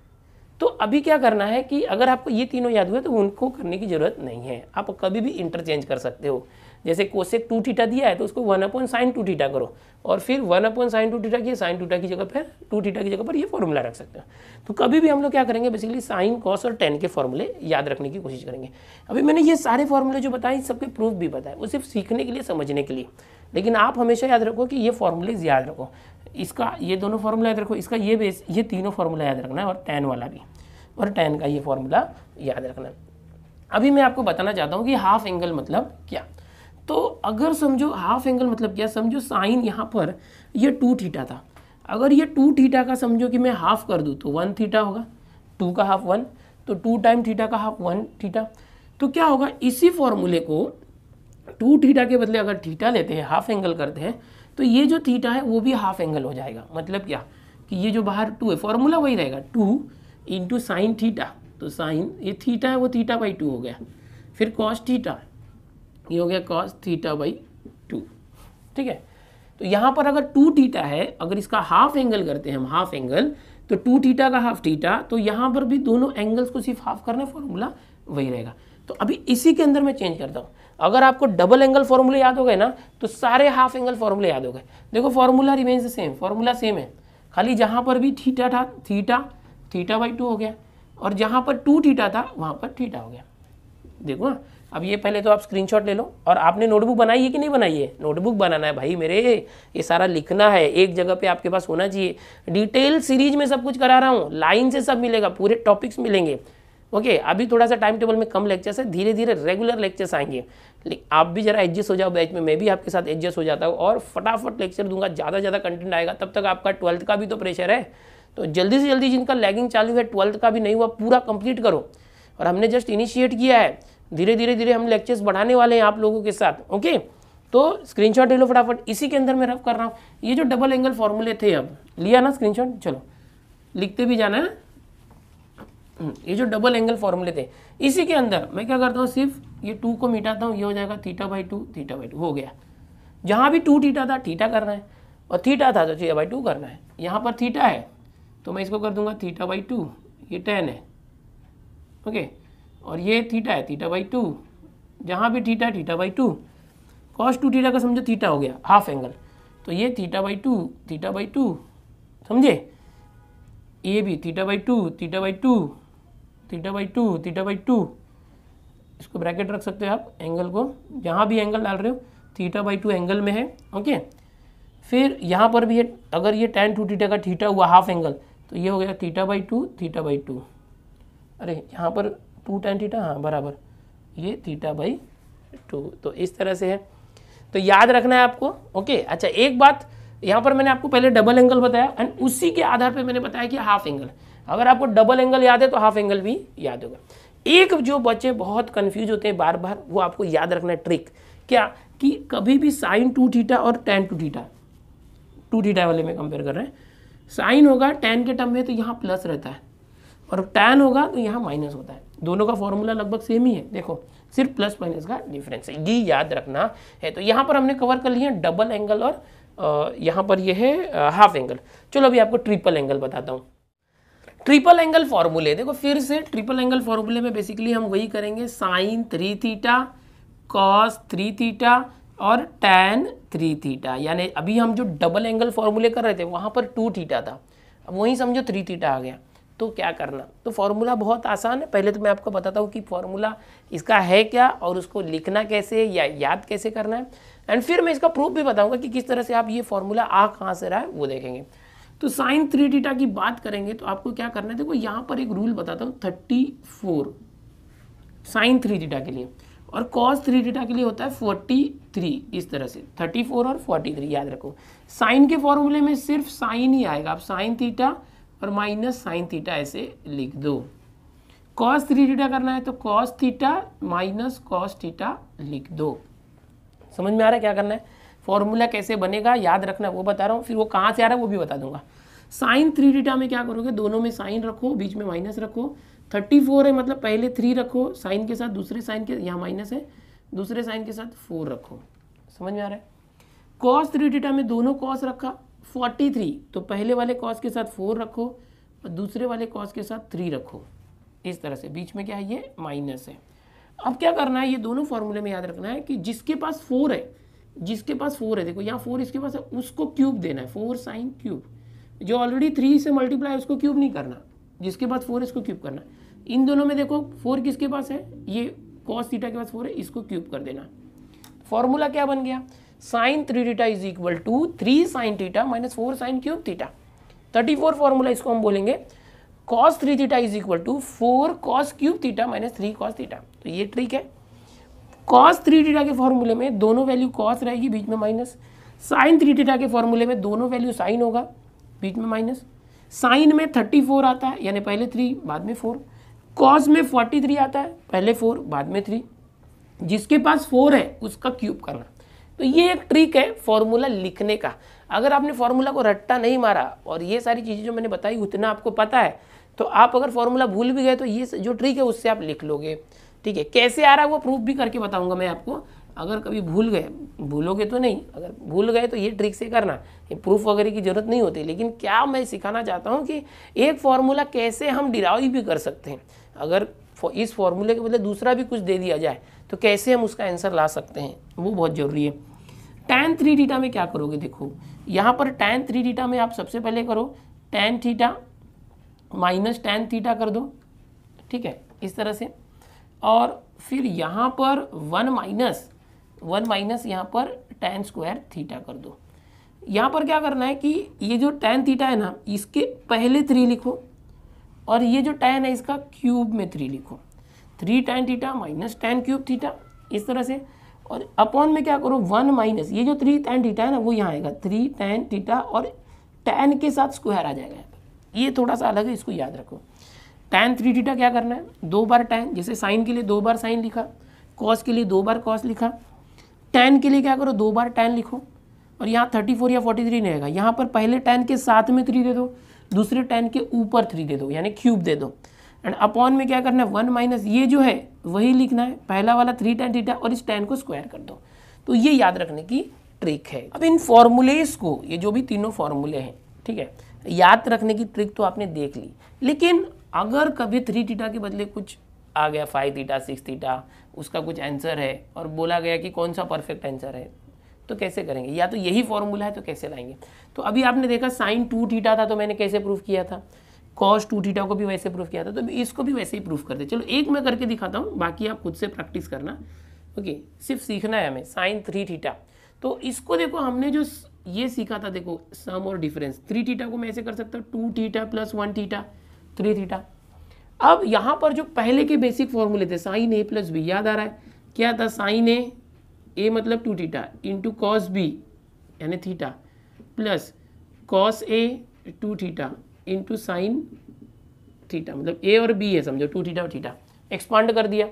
तो अभी क्या करना है कि अगर आपको ये तीनों याद हुए तो उनको करने की ज़रूरत नहीं है आप कभी भी इंटरचेंज कर सकते हो जैसे कोसेक टू थीटा दिया है तो उसको वन अपॉइंट साइन टू थीटा करो और फिर वन अपॉइंट साइन टू थीटा किए साइन टूटा की जगह पर टू थीटा की जगह पर ये फॉर्मूला रख सकते हैं तो कभी भी हम लोग क्या करेंगे बेसिकली साइन कॉस और टेन के फॉर्मूले याद रखने की कोशिश करेंगे अभी मैंने ये सारे फॉर्मूले जो बताए सबके प्रूफ भी बताए वो सिर्फ सीखने के लिए समझने के लिए लेकिन आप हमेशा याद रखो कि ये फॉर्मूलेज याद रखो इसका ये दोनों फार्मूला याद रखो इसका ये बेस ये तीनों फार्मूला याद रखना है और टेन वाला भी और टेन का ये फार्मूला याद रखना है अभी मैं आपको बताना चाहता हूँ कि हाफ एंगल मतलब क्या तो अगर समझो हाफ एंगल मतलब क्या समझो साइन यहाँ पर ये टू थीटा था अगर ये टू थीटा का समझो कि मैं हाफ कर दूँ तो वन थीटा होगा टू का हाफ वन तो टू टाइम थीटा का हाफ वन थीटा तो क्या होगा इसी फॉर्मूले को टू थीटा के बदले अगर थीटा लेते हैं हाफ एंगल करते हैं तो ये जो थीटा है वो भी हाफ एंगल हो जाएगा मतलब क्या कि ये जो बाहर टू है फॉर्मूला वही रहेगा टू इंटू साइन थीटा तो साइन ये थीटा है वो थीटा बाई टू हो गया फिर कॉस थीटा ये हो गया कॉस थीटा बाई टू ठीक है तो यहाँ पर अगर टू टीटा है अगर इसका हाफ एंगल करते हैं हम हाफ एंगल तो टू टीटा का हाफ टीटा तो यहाँ पर भी दोनों एंगल्स को सिर्फ हाफ करना फॉर्मूला वही रहेगा तो अभी इसी के अंदर मैं चेंज करता हूँ अगर आपको डबल एंगल फॉर्मूले याद हो गए ना तो सारे हाफ एंगल फॉर्मूले याद हो गए देखो formula remains the same formula same है खाली जहाँ पर भी थीटा था थीटा थीटा बाई टू हो गया और जहाँ पर टू थीटा था वहाँ पर थीटा हो गया देखो ना अब ये पहले तो आप स्क्रीनशॉट ले लो और आपने नोटबुक बनाई है कि नहीं बनाई है नोटबुक बनाना है भाई मेरे ये सारा लिखना है एक जगह पे आपके पास होना चाहिए डिटेल सीरीज में सब कुछ करा रहा हूँ लाइन से सब मिलेगा पूरे टॉपिक्स मिलेंगे ओके okay, अभी थोड़ा सा टाइम टेबल में कम लेक्चर्स है धीरे धीरे रेगुलर लेक्चर्स आएंगे आप भी जरा एडजस्ट हो जाओ बैच में मैं भी आपके साथ एडजस्ट हो जाता हूँ और फटाफट लेक्चर दूंगा ज़्यादा ज़्यादा कंटेंट आएगा तब तक आपका ट्वेल्थ का भी तो प्रेशर है तो जल्दी से जल्दी जिनका लैगिंग चालू है ट्वेल्थ का भी नहीं हुआ पूरा कंप्लीट करो और हमने जस्ट इनिशिएट किया है धीरे धीरे धीरे हम लेक्चर्स बढ़ाने वाले हैं आप लोगों के साथ ओके तो स्क्रीनशॉट ले लो फटाफट इसी के अंदर मैं रफ कर रहा हूँ ये जो डबल एंगल फॉर्मूले थे अब लिया ना स्क्रीनशॉट चलो लिखते भी जाना है हम्म, ये जो डबल एंगल फॉर्मूले थे इसी के अंदर मैं क्या करता हूँ सिर्फ ये टू को मिटाता हूँ ये हो जाएगा theta by two theta by two हो गया जहाँ भी टू थीटा था थीटा करना है और थीटा था तो थीटा बाई टू करना है यहाँ पर थीटा है तो मैं इसको कर दूंगा थीटा बाई टू ये टेन है ओके और ये थीटा है थीटा बाई टू जहाँ भी थीटा है theta by two cos two theta का समझो थीटा हो गया हाफ एंगल तो ये theta by two theta by two समझे ये भी theta by two theta by two theta by two theta by two इसको ब्रैकेट रख सकते हो आप एंगल को जहाँ भी एंगल डाल रहे हो थीटा बाई टू एंगल में है ओके फिर यहाँ पर भी ये अगर ये टेन टू थीटा का थीटा हुआ हाफ एंगल तो ये हो गया theta by two theta by two अरे यहाँ पर टू टेन थीटा हाँ बराबर ये थीटा बाई टू तो इस तरह से है तो याद रखना है आपको ओके अच्छा एक बात यहाँ पर मैंने आपको पहले डबल एंगल बताया एंड उसी के आधार पर मैंने बताया कि हाफ एंगल अगर आपको डबल एंगल याद है तो हाफ एंगल भी याद होगा एक जो बच्चे बहुत कन्फ्यूज होते हैं बार बार वो आपको याद रखना है ट्रिक क्या कि कभी भी साइन टू थीटा और tan two theta two theta वाले में कंपेयर कर रहे हैं साइन होगा टेन के टर्म में तो यहाँ प्लस रहता है और टेन होगा तो यहाँ माइनस होता है दोनों का फॉर्मूला लगभग सेम ही है देखो सिर्फ प्लस माइनस का डिफरेंस है ये याद रखना है तो यहाँ पर हमने कवर कर लिया डबल एंगल और यहाँ पर ये यह है हाफ एंगल चलो अभी आपको ट्रिपल एंगल बताता हूँ ट्रिपल एंगल फॉर्मूले देखो फिर से ट्रिपल एंगल फॉर्मूले में बेसिकली हम वही करेंगे sine three theta cos three theta और टैन थ्री थीटा यानी अभी हम जो डबल एंगल फॉर्मूले कर रहे थे वहाँ पर टू थीटा था अब वहीं समझो थ्री थीटा आ गया तो क्या करना तो फॉर्मूला बहुत आसान है पहले तो मैं आपको बताता हूँ कि फॉर्मूला इसका है क्या और उसको लिखना कैसे या याद कैसे करना है एंड फिर मैं इसका प्रूफ भी बताऊँगा कि किस तरह से आप ये फॉर्मूला आ कहाँ से रहा है वो देखेंगे तो साइन थ्री डीटा की बात करेंगे तो आपको क्या करना है देखो यहाँ पर एक रूल बताता हूँ thirty four sine three theta के लिए और कॉस थ्री डीटा के लिए होता है फोर्टी थ्री इस तरह से थर्टी फोर और फोर्टी थ्री याद रखो साइन के फॉर्मूले में सिर्फ साइन ही आएगा आप साइन थीटा और माइनस साइन थीटा ऐसे लिख दो कॉस थ्री थीटा करना है तो cos theta minus cos theta लिख दो समझ में आ रहा है क्या करना है फॉर्मूला कैसे बनेगा याद रखना वो बता रहा हूँ फिर वो कहाँ से आ रहा है वो भी बता दूंगा साइन थ्री डीटा में क्या करोगे दोनों में साइन रखो बीच में माइनस रखो थर्टी फोर है मतलब पहले थ्री रखो साइन के साथ दूसरे साइन के यहाँ माइनस है दूसरे साइन के साथ फोर रखो समझ में आ रहा है कॉस थ्री डीटा में दोनों कॉस रखा फोर्टी थ्री तो पहले वाले कॉस के साथ फोर रखो और दूसरे वाले कॉस के साथ थ्री रखो इस तरह से बीच में क्या है ये माइनस है अब क्या करना है ये दोनों फॉर्मूले में याद रखना है कि जिसके पास फोर है जिसके पास फोर है देखो यहाँ फोर इसके पास है उसको क्यूब देना है फोर साइन क्यूब जो ऑलरेडी थ्री से मल्टीप्लाई उसको क्यूब नहीं करना जिसके पास फोर इसको क्यूब करना इन दोनों में देखो फोर किसके पास है ये कॉस थीटा के पास फोर है इसको क्यूब कर देना फॉर्मूला क्या बन गया sine three theta is equal to three sine theta minus four sine cube theta thirty four formula इसको हम बोलेंगे cos three theta is equal to four cos cube theta minus three cos theta तो ये trick है cos three theta के फॉर्मूले में दोनों वैल्यू कॉस रहेगी बीच में माइनस साइन थ्री थीटा के फॉर्मूले में दोनों वैल्यू साइन होगा बीच में माइनस साइन में थर्टी फोर आता है यानी पहले थ्री बाद में फोर कॉस में फोर्टी थ्री आता है पहले फोर बाद में थ्री जिसके पास फोर है उसका क्यूब करना तो ये एक ट्रिक है फॉर्मूला लिखने का अगर आपने फॉर्मूला को रट्टा नहीं मारा और ये सारी चीज़ें जो मैंने बताई उतना आपको पता है तो आप अगर फॉर्मूला भूल भी गए तो ये जो ट्रिक है उससे आप लिख लोगे ठीक है कैसे आ रहा है वो प्रूफ भी करके बताऊंगा मैं आपको अगर कभी भूल गए भूलोगे तो नहीं अगर भूल गए तो ये ट्रिक से करना ये प्रूफ वगैरह की ज़रूरत नहीं होती लेकिन क्या मैं सिखाना चाहता हूँ कि एक फार्मूला कैसे हम डिराइव भी कर सकते हैं अगर इस फॉर्मूले के बदले दूसरा भी कुछ दे दिया जाए तो कैसे हम उसका आंसर ला सकते हैं वो बहुत ज़रूरी है टैन थ्री डीटा में क्या करोगे देखो यहाँ पर टैन थ्री डीटा में आप सबसे पहले करो tan theta minus tan theta कर दो ठीक है इस तरह से और फिर यहाँ पर वन माइनस वन माइनस यहाँ पर टैन स्क्वायर थीटा कर दो यहाँ पर क्या करना है कि ये जो टैन थीटा है ना इसके पहले थ्री लिखो और ये जो टैन है इसका क्यूब में थ्री लिखो three tan theta minus tan cube theta इस तरह से और अपॉन में क्या करो वन माइनस ये जो थ्री टेन थीटा है ना वो यहाँ आएगा थ्री टेन थीटा और टेन के साथ स्क्वायर आ जाएगा ये थोड़ा सा अलग है इसको याद रखो टेन थ्री थीटा क्या करना है दो बार टेन जैसे साइन के लिए दो बार साइन लिखा कॉस के लिए दो बार कॉस लिखा टेन के लिए क्या करो दो बार टेन लिखो और यहाँ थर्टी फोर या फोर्टी थ्री आएगा यहाँ पर पहले टेन के साथ में थ्री दे दो दूसरे टेन के ऊपर थ्री दे दो यानी क्यूब दे दो एंड अपॉन में क्या करना है वन माइनस ये जो है वही लिखना है पहला वाला थ्री टेन थीटा और इस टेन को स्क्वायर कर दो तो ये याद रखने की ट्रिक है अब इन फॉर्मूलेस को ये जो भी तीनों फॉर्मूले हैं ठीक है याद रखने की ट्रिक तो आपने देख ली लेकिन अगर कभी थ्री टीटा के बदले कुछ आ गया फाइव थीटा सिक्स थीटा उसका कुछ आंसर है और बोला गया कि कौन सा परफेक्ट आंसर है तो कैसे करेंगे या तो यही फॉर्मूला है तो कैसे लाएंगे तो अभी आपने देखा साइन टू थीटा था तो मैंने कैसे प्रूफ किया था कॉस टू थीटा को भी वैसे प्रूफ किया था तो इसको भी वैसे ही प्रूफ कर दे चलो एक मैं करके दिखाता हूँ बाकी आप खुद से प्रैक्टिस करना ओके सिर्फ सीखना है हमें साइन थ्री थीटा तो इसको देखो हमने जो ये सीखा था देखो सम और डिफरेंस थ्री थीटा को मैं ऐसे कर सकता हूँ two theta plus one theta three theta अब यहाँ पर जो पहले के बेसिक फॉर्मूले थे साइन ए प्लस बी याद आ रहा है क्या था साइन ए ए मतलब two theta into cos B यानी theta plus cos A two theta into sine theta मतलब ए और बी है समझो टू थीटा और थीटा एक्सपांड कर दिया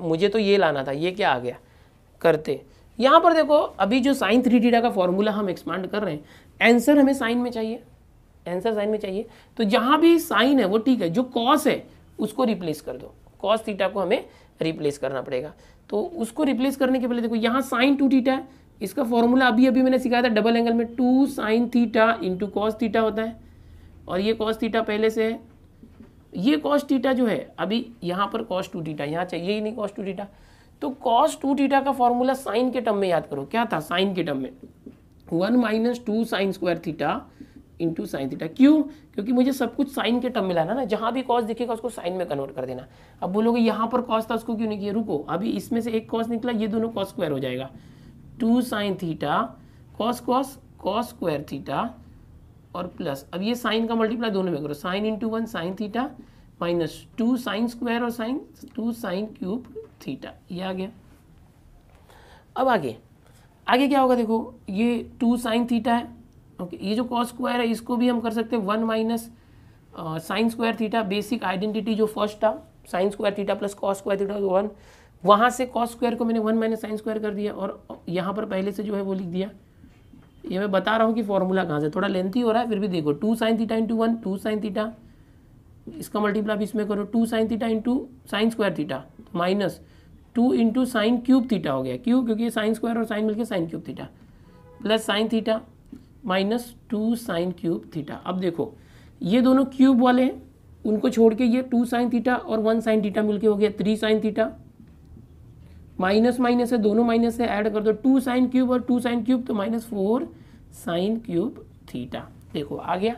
मुझे तो ये लाना था ये क्या आ गया करते यहाँ पर देखो अभी जो साइन थ्री थीटा का फॉर्मूला हम एक्सपांड कर रहे हैं आंसर हमें साइन में चाहिए आंसर साइन में चाहिए तो जहाँ भी साइन है वो ठीक है जो कॉस है उसको रिप्लेस कर दो कॉस थीटा को हमें रिप्लेस करना पड़ेगा तो उसको रिप्लेस करने के पहले देखो यहाँ साइन टू थीटा है इसका फॉर्मूला अभी अभी मैंने सिखाया था डबल एंगल में two sine theta into cos theta होता है और ये कॉस थीटा पहले से है ये कॉस टीटा जो है अभी यहाँ पर कॉस टू टीटा यहाँ चाहिए ही नहीं कॉस टू टीटा तो कॉस टू टीटा का फॉर्मूला साइन के टर्म में याद करो क्या था साइन के टर्म में one minus two sine square theta into sine theta क्यों क्योंकि मुझे सब कुछ साइन के टर्म में लाना ना जहाँ भी कॉस दिखेगा उसको साइन में कन्वर्ट कर देना अब बोलोगे यहाँ पर कॉस था उसको क्यों नहीं किया रुको अभी इसमें से एक कॉस निकला ये दोनों कॉस स्क्वायर हो जाएगा two sine theta cos cos cos square theta और प्लस अब ये साइन का मल्टीप्लाई दोनों में करो sine into one sine theta minus two sine square और sine two sine cube theta ये आ गया अब आगे आगे क्या होगा देखो ये टू साइन थीटा है ओके ये जो कॉस स्क्वायर है इसको भी हम कर सकते हैं one minus sine square theta basic identity जो फर्स्ट था sine square theta plus cos square theta one वहाँ से कॉस स्क्वायर को मैंने वन माइनस साइन स्क्वायर कर दिया और यहाँ पर पहले से जो है वो लिख दिया ये मैं बता रहा हूँ कि फॉर्मूला कहाँ से थोड़ा लेंथी हो रहा है फिर भी देखो two sine theta into one two sine theta इसका मल्टीप्लाई इसमें करो two sine theta into sine square theta minus two into sine cube theta हो गया क्यों क्योंकि ये साइन स्क्वायर और साइन मिलकर sine cube theta plus sine theta minus two sine cube theta अब देखो ये दोनों क्यूब वाले हैं उनको छोड़ के ये टू साइन थीटा और वन साइन थीटा मिलके हो गया three sine theta minus minus है दोनों माइनस है ऐड कर दो टू साइन क्यूब और टू साइन क्यूब तो minus four sine cube theta देखो आ गया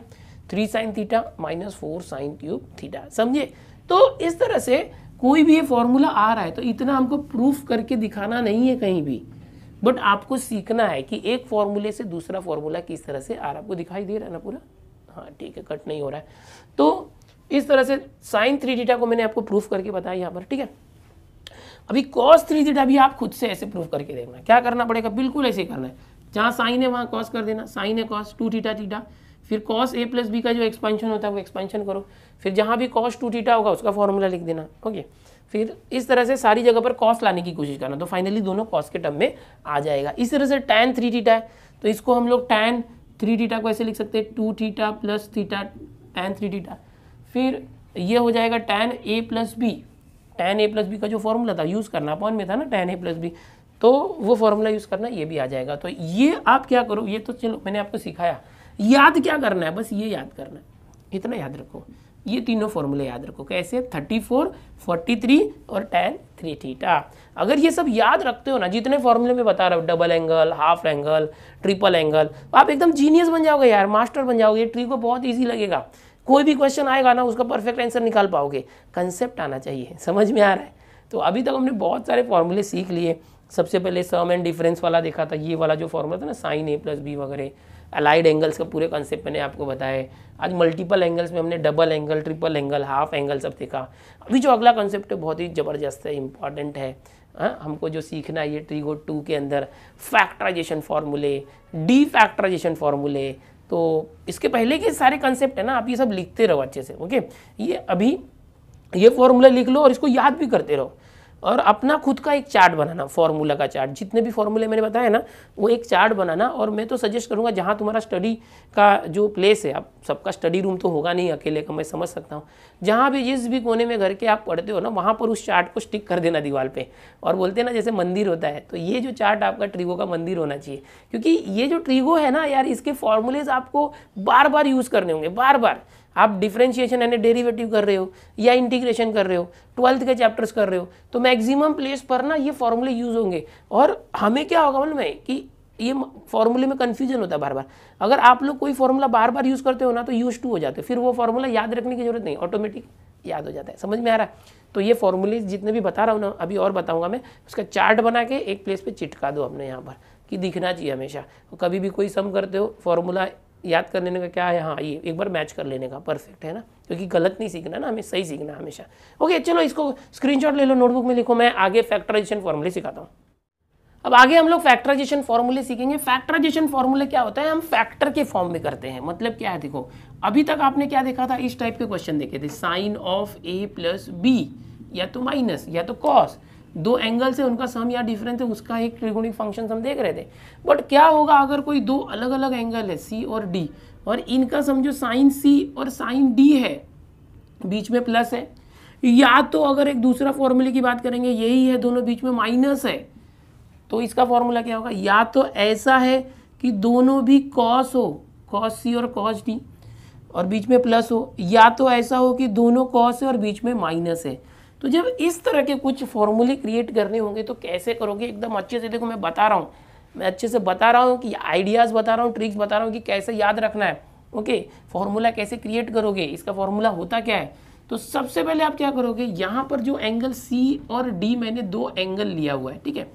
three sine theta minus four sine cube theta समझे तो इस तरह से कोई भी ये फॉर्मूला आ रहा है तो इतना हमको प्रूफ करके दिखाना नहीं है कहीं भी बट आपको सीखना है कि एक फॉर्मूले से दूसरा फॉर्मूला किस तरह से आ रहा आपको दिखाई दे रहा है ना पूरा हाँ ठीक है कट नहीं हो रहा है तो इस तरह से साइन थ्री डीटा को मैंने आपको प्रूफ करके बताया यहाँ पर ठीक है अभी कॉस थ्री थीटा भी आप खुद से ऐसे प्रूव करके देखना क्या करना पड़ेगा बिल्कुल ऐसे करना है जहाँ साइन है वहाँ कॉस कर देना साइन है कॉस टू थीटा थीटा फिर कॉस ए प्लस बी का जो एक्सपेंशन होता है वो एक्सपेंशन करो फिर जहाँ भी कॉस टू थीटा होगा उसका फॉर्मूला लिख देना ओके फिर इस तरह से सारी जगह पर कॉस लाने की कोशिश करना तो फाइनली दोनों कॉस के टर्म में आ जाएगा इस तरह से टैन थ्री थीटा है तो इसको हम लोग टैन थ्री थीटा को ऐसे लिख सकते हैं two theta plus theta tan three theta फिर ये हो जाएगा tan A plus B tan A plus B का जो फॉर्मूला था यूज़ करना अपॉन में था ना टेन ए प्लस बी तो वो फॉर्मूला यूज़ करना ये भी आ जाएगा तो ये आप क्या करो ये तो चलो मैंने आपको सिखाया याद क्या करना है बस ये याद करना है इतना याद रखो ये तीनों फॉर्मूले याद रखो कैसे 34, 43 और tan थ्री थीटा अगर ये सब याद रखते हो ना जितने फॉर्मूले में बता रहा हूँ double angle half angle triple angle आप एकदम जीनियस बन जाओगे यार मास्टर बन जाओगे ट्री को बहुत ईजी लगेगा कोई भी क्वेश्चन आएगा ना उसका परफेक्ट आंसर निकाल पाओगे कंसेप्ट आना चाहिए समझ में आ रहा है तो अभी तक हमने बहुत सारे फॉर्मूले सीख लिए सबसे पहले सम एंड डिफरेंस वाला देखा था ये वाला जो फॉर्मूला था ना साइन ए प्लस बी वगैरह अलाइड एंगल्स का पूरे कॉन्सेप्ट मैंने आपको बताया आज मल्टीपल एंगल्स में हमने double angle triple angle half angle सब देखा अभी जो अगला कॉन्सेप्ट है बहुत ही ज़बरदस्त है इंपॉर्टेंट है हाँ हमको जो सीखना है ये ट्रीगो टू के अंदर फैक्टराइजेशन फार्मूले डी फैक्टराइजेशन फार्मूले तो इसके पहले के सारे कंसेप्ट है ना आप ये सब लिखते रहो अच्छे से ओके ये अभी ये फॉर्मूला लिख लो और इसको याद भी करते रहो और अपना खुद का एक चार्ट बनाना फॉर्मूला का चार्ट जितने भी फॉर्मूले मैंने बताया ना वो एक चार्ट बनाना और मैं तो सजेस्ट करूँगा जहाँ तुम्हारा स्टडी का जो प्लेस है आप सबका स्टडी रूम तो होगा नहीं अकेले का मैं समझ सकता हूँ जहाँ भी जिस भी कोने में घर के आप पढ़ते हो ना वहाँ पर उस चार्ट को स्टिक कर देना दीवार पर और बोलते हैं ना जैसे मंदिर होता है तो ये जो चार्ट आपका ट्रीगो का मंदिर होना चाहिए क्योंकि ये जो ट्रीगो है ना यार इसके फॉर्मूलेज आपको बार बार यूज़ करने होंगे बार बार आप डिफ्रेंशिएशन यानी डेरिवेटिव कर रहे हो या इंटीग्रेशन कर रहे हो ट्वेल्थ के चैप्टर्स कर रहे हो तो मैक्सिमम प्लेस पर ना ये फॉर्मूले यूज़ होंगे और हमें क्या होगा मालूम है कि ये फॉर्मूले में कन्फ्यूजन होता है बार बार अगर आप लोग कोई फॉर्मूला बार बार यूज़ करते हो ना तो यूज टू हो जाते हो फिर वो फॉर्मूला याद रखने की जरूरत नहीं ऑटोमेटिक याद हो जाता है समझ में आ रहा है तो ये फॉर्मूले जितने भी बता रहा हूँ ना अभी और बताऊँगा मैं उसका चार्ट बना के एक प्लेस पर चिटका दो अपने यहाँ पर कि दिखना चाहिए हमेशा कभी भी कोई सम करते हो फॉर्मूला याद कर लेने का क्या है हाँ ये एक बार मैच कर लेने का परफेक्ट है ना क्योंकि गलत नहीं सीखना ना हमें सही सीखना हमेशा ओके चलो इसको स्क्रीनशॉट ले लो नोटबुक में लिखो मैं आगे फैक्टराइजेशन फॉर्मूले सिखाता हूँ अब आगे हम लोग फैक्टराइजेशन फॉर्मूले सीखेंगे फैक्टराइजेशन फॉर्मूले क्या होता है हम फैक्टर के फॉर्म में करते हैं मतलब क्या है देखो अभी तक आपने क्या देखा था इस टाइप के क्वेश्चन देखे थे sine of A plus B या तो माइनस या तो कॉस दो एंगल से उनका सम या डिफरेंस है उसका एक त्रिगुणिक फंक्शन हम देख रहे थे बट क्या होगा अगर कोई दो अलग अलग एंगल है सी और डी और इनका समझो साइन सी और साइन डी है बीच में प्लस है या तो अगर एक दूसरा फॉर्मूले की बात करेंगे यही है दोनों बीच में माइनस है तो इसका फॉर्मूला क्या होगा या तो ऐसा है कि दोनों भी कॉस हो कॉस सी और कॉस डी और बीच में प्लस हो या तो ऐसा हो कि दोनों कॉस है और बीच में माइनस है तो जब इस तरह के कुछ फॉर्मूले क्रिएट करने होंगे तो कैसे करोगे एकदम अच्छे से देखो मैं बता रहा हूँ मैं अच्छे से बता रहा हूँ कि आइडियाज़ बता रहा हूँ ट्रिक्स बता रहा हूँ कि कैसे याद रखना है ओके फॉर्मूला कैसे क्रिएट करोगे इसका फॉर्मूला होता क्या है तो सबसे पहले आप क्या करोगे यहाँ पर जो एंगल सी और डी मैंने दो एंगल लिया हुआ है ठीक है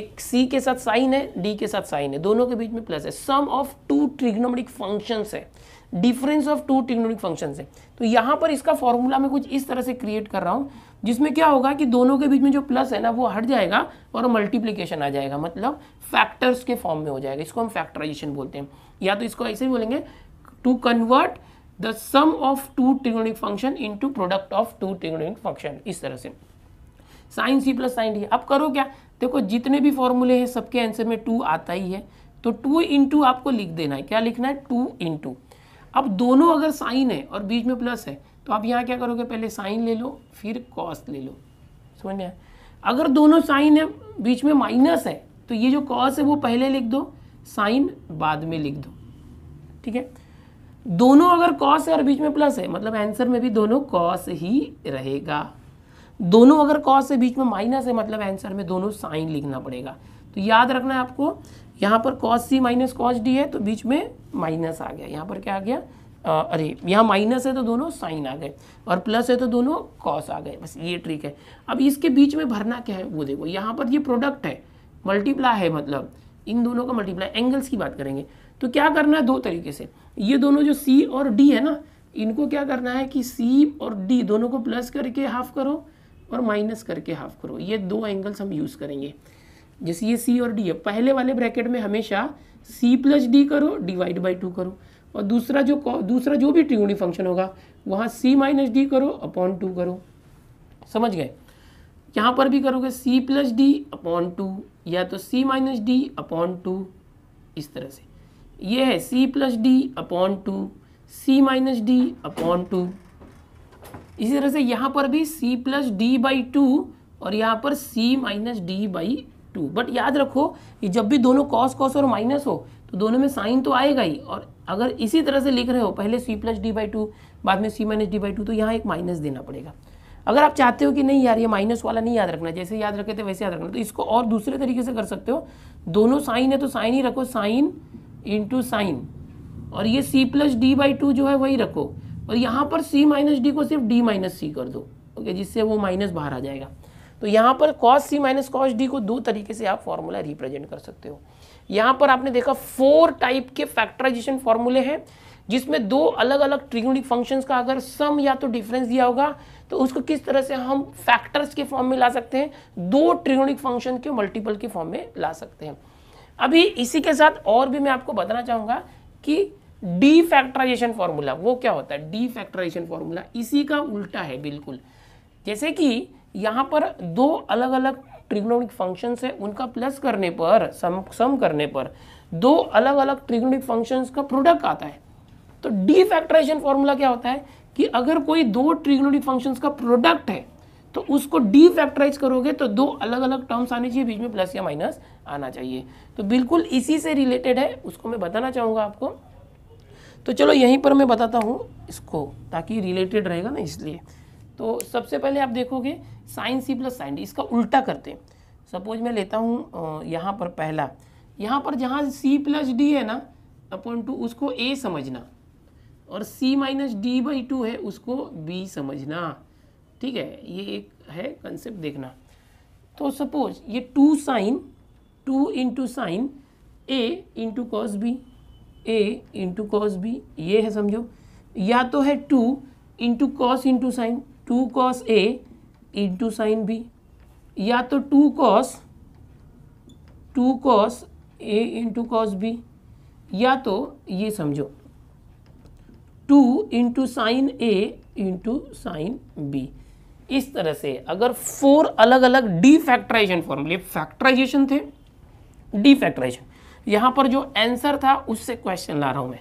एक सी के साथ साइन है डी के साथ साइन है दोनों के बीच में प्लस है sum of two trigonometric functions है difference of two trigonometric function है तो यहाँ पर इसका फॉर्मूला मैं कुछ इस तरह से क्रिएट कर रहा हूँ जिसमें क्या होगा कि दोनों के बीच में जो प्लस है ना वो हट जाएगा और मल्टीप्लीकेशन आ जाएगा मतलब फैक्टर्स के फॉर्म में हो जाएगा इसको हम फैक्टराइजेशन बोलते हैं या तो इसको ऐसे ही बोलेंगे to convert the sum of two trigonometric function into product of two trigonometric function इस तरह से sine C plus sine D अब करो क्या देखो जितने भी फॉर्मूले हैं सबके आंसर में टू आता ही है तो टू इंटू आपको लिख देना है क्या लिखना है टू इंटू अब दोनों अगर साइन है और बीच में प्लस है तो आप यहाँ क्या करोगे पहले साइन ले लो फिर कॉस ले लो समझ में अगर दोनों साइन है बीच में माइनस है तो ये जो कॉस है वो पहले लिख दो साइन बाद में लिख दो ठीक है दोनों अगर कॉस है और बीच में प्लस है मतलब आंसर में भी दोनों कॉस ही रहेगा दोनों अगर कॉस है बीच में माइनस है मतलब आंसर में दोनों साइन लिखना पड़ेगा तो याद रखना है आपको यहाँ पर cos C minus cos D है तो बीच में माइनस आ गया यहाँ पर क्या आ गया आ, अरे यहाँ माइनस है तो दोनों साइन आ गए और प्लस है तो दोनों कॉस आ गए बस ये ट्रिक है अब इसके बीच में भरना क्या है वो देखो यहाँ पर ये प्रोडक्ट है मल्टीप्लाई है मतलब इन दोनों का मल्टीप्लाई एंगल्स की बात करेंगे तो क्या करना है दो तरीके से ये दोनों जो सी और डी है ना इनको क्या करना है कि सी और डी दोनों को प्लस करके हाफ करो और माइनस करके हाफ करो ये दो एंगल्स हम यूज़ करेंगे जैसे ये सी और डी है पहले वाले ब्रैकेट में हमेशा सी प्लस डी करो डिवाइड बाई टू करो और दूसरा जो दूसरा जो भी त्रिगुणी फंक्शन होगा वहाँ सी माइनस डी करो अपॉन टू करो समझ गए यहाँ पर भी करोगे C plus D upon two या तो C minus D upon two इस तरह से ये है C plus D upon two C minus D upon two इसी तरह से यहाँ पर भी C plus D by two और यहाँ पर C minus D by two but याद रखो कि जब भी दोनों कॉस कॉस और माइनस हो तो दोनों में साइन तो आएगा ही और अगर इसी तरह से लिख रहे हो पहले C plus D by two बाद में C minus D by two तो यहाँ एक माइनस देना पड़ेगा अगर आप चाहते हो कि नहीं यार ये माइनस वाला नहीं याद रखना जैसे याद रखे थे वैसे याद रखना तो इसको और दूसरे तरीके से कर सकते हो दोनों साइन है तो साइन ही रखो साइन इंटू साइन और ये C plus D by two जो है वही रखो और यहाँ पर सी माइनस डी को सिर्फ डी माइनस सी कर दो ओके जिससे वो माइनस बाहर आ जाएगा तो यहाँ पर cos C minus cos D को दो तरीके से आप फॉर्मूला रिप्रेजेंट कर सकते हो यहाँ पर आपने देखा फोर टाइप के फैक्टराइजेशन फॉर्मूले हैं जिसमें दो अलग अलग ट्रिगोणिक फंक्शंस का अगर सम या तो डिफरेंस दिया होगा तो उसको किस तरह से हम फैक्टर्स के फॉर्म में ला सकते हैं दो ट्रिगोणिक फंक्शन के मल्टीपल के फॉर्म में ला सकते हैं अभी इसी के साथ और भी मैं आपको बताना चाहूँगा कि डी फैक्टराइजेशन फॉर्मूला वो क्या होता है डी फैक्टराइजेशन फॉर्मूला इसी का उल्टा है बिल्कुल जैसे कि यहाँ पर दो अलग अलग ट्रिग्नोमिक फंक्शंस है उनका प्लस करने पर सम सम करने पर दो अलग अलग ट्रिग्नोमिक फंक्शंस का प्रोडक्ट आता है तो डी फैक्टराइजेशन फॉर्मूला क्या होता है कि अगर कोई दो ट्रिग्नोमिक फंक्शंस का प्रोडक्ट है तो उसको डी फैक्टराइज करोगे तो दो अलग अलग टर्म्स आने चाहिए बीच में प्लस या माइनस आना चाहिए तो बिल्कुल इसी से रिलेटेड है उसको मैं बताना चाहूँगा आपको तो चलो यहीं पर मैं बताता हूँ इसको ताकि रिलेटेड रहेगा ना इसलिए तो सबसे पहले आप देखोगे sine C plus sine D इसका उल्टा करते हैं सपोज मैं लेता हूँ यहाँ पर पहला यहाँ पर जहाँ सी प्लस डी है ना अपॉन टू उसको ए समझना और C minus D by two है उसको बी समझना ठीक है ये एक है कंसेप्ट देखना तो सपोज ये two sine two into sine A into cos B A into cos B ये है समझो या तो है two into cos into sine two cos A into sine B या तो two cos two cos A into cos B या तो ये समझो two into sine A into sine B इस तरह से अगर फोर अलग अलग डी फैक्टराइजेशन फॉर्मूले फैक्टराइजेशन थे डी फैक्टराइजेशन यहां पर जो आंसर था उससे क्वेश्चन ला रहा हूं मैं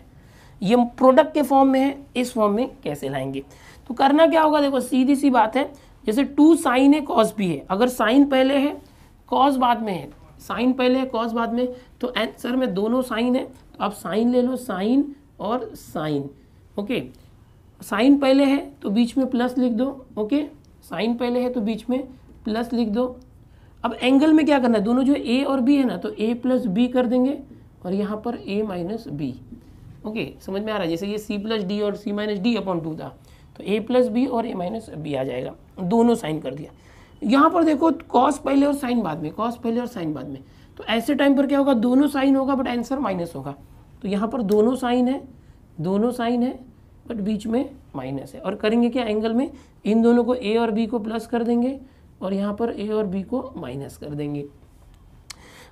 ये प्रोडक्ट के फॉर्म में है इस फॉर्म में कैसे लाएंगे तो करना क्या होगा देखो सीधी सी बात है जैसे टू साइन है कॉस भी है अगर साइन पहले है कॉस बाद में है साइन पहले है कॉस बाद में तो आंसर में दोनों साइन है तो आप साइन ले लो साइन और साइन ओके साइन पहले है तो बीच में प्लस लिख दो ओके साइन पहले है तो बीच में प्लस लिख दो अब एंगल में क्या करना है दोनों जो ए और बी है ना तो ए प्लस बी कर देंगे और यहाँ पर ए माइनस बी ओके समझ में आ रहा है जैसे ये सी प्लस डी और C minus D upon two था तो ए प्लस बी और ए माइनस बी आ जाएगा दोनों साइन कर दिया यहाँ पर देखो कॉस पहले और साइन बाद में कॉस पहले और साइन बाद में तो ऐसे टाइम पर क्या होगा दोनों साइन होगा बट आंसर माइनस होगा तो यहाँ पर दोनों साइन है दोनों साइन है बट बीच में माइनस है और करेंगे क्या एंगल में इन दोनों को ए और बी को प्लस कर देंगे और यहाँ पर ए और बी को माइनस कर देंगे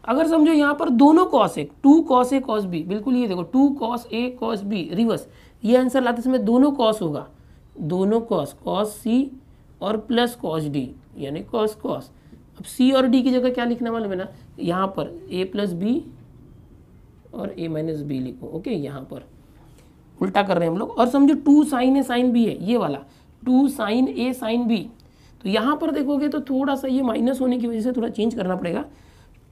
अगर समझो यहाँ पर दोनों कॉस एक two cos A cos B बिल्कुल ये देखो two cos A cos B reverse ये आंसर लाते समय दोनों कॉस होगा दोनों कॉस कॉस सी और प्लस कॉस डी यानी कॉस कॉस अब सी और डी की जगह क्या लिखना मालूम है ना यहाँ पर ए प्लस बी और ए माइनस बी लिखो ओके यहाँ पर उल्टा कर रहे हैं हम लोग और समझो two sine A sine B है ये वाला two sine A sine B तो यहाँ पर देखोगे तो थोड़ा सा ये माइनस होने की वजह से थोड़ा चेंज करना पड़ेगा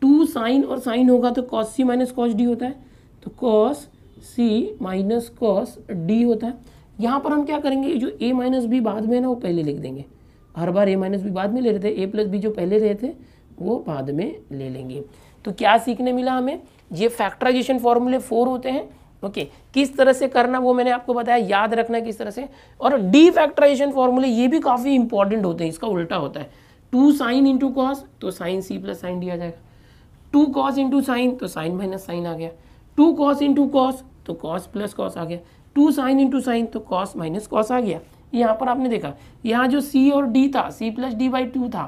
टू साइन और साइन होगा तो cos C minus cos D होता है तो cos C minus cos D होता है यहाँ पर हम क्या करेंगे जो ए माइनस बी बाद में ना वो पहले लिख देंगे हर बार ए माइनस बी बाद में ले रहे थे ए प्लस बी जो पहले रहे थे वो बाद में ले लेंगे तो क्या सीखने मिला हमें ये फैक्टराइजेशन फॉर्मूले फोर होते हैं ओके किस तरह से करना वो मैंने आपको बताया याद रखना किस तरह से और डी फैक्टराइजेशन फॉर्मूले ये भी काफ़ी इंपॉर्टेंट होते हैं इसका उल्टा होता है टू साइन इंटू कॉस तो sine C plus sine D आ जाएगा टू कॉस इंटू साइन तो साइन माइनस साइन आ गया टू कॉस इंटू कॉस तो कॉस प्लस कॉस आ गया टू साइन इंटू साइन तो कॉस माइनस कॉस आ गया यहाँ पर आपने देखा यहाँ जो सी और डी था C plus D by two था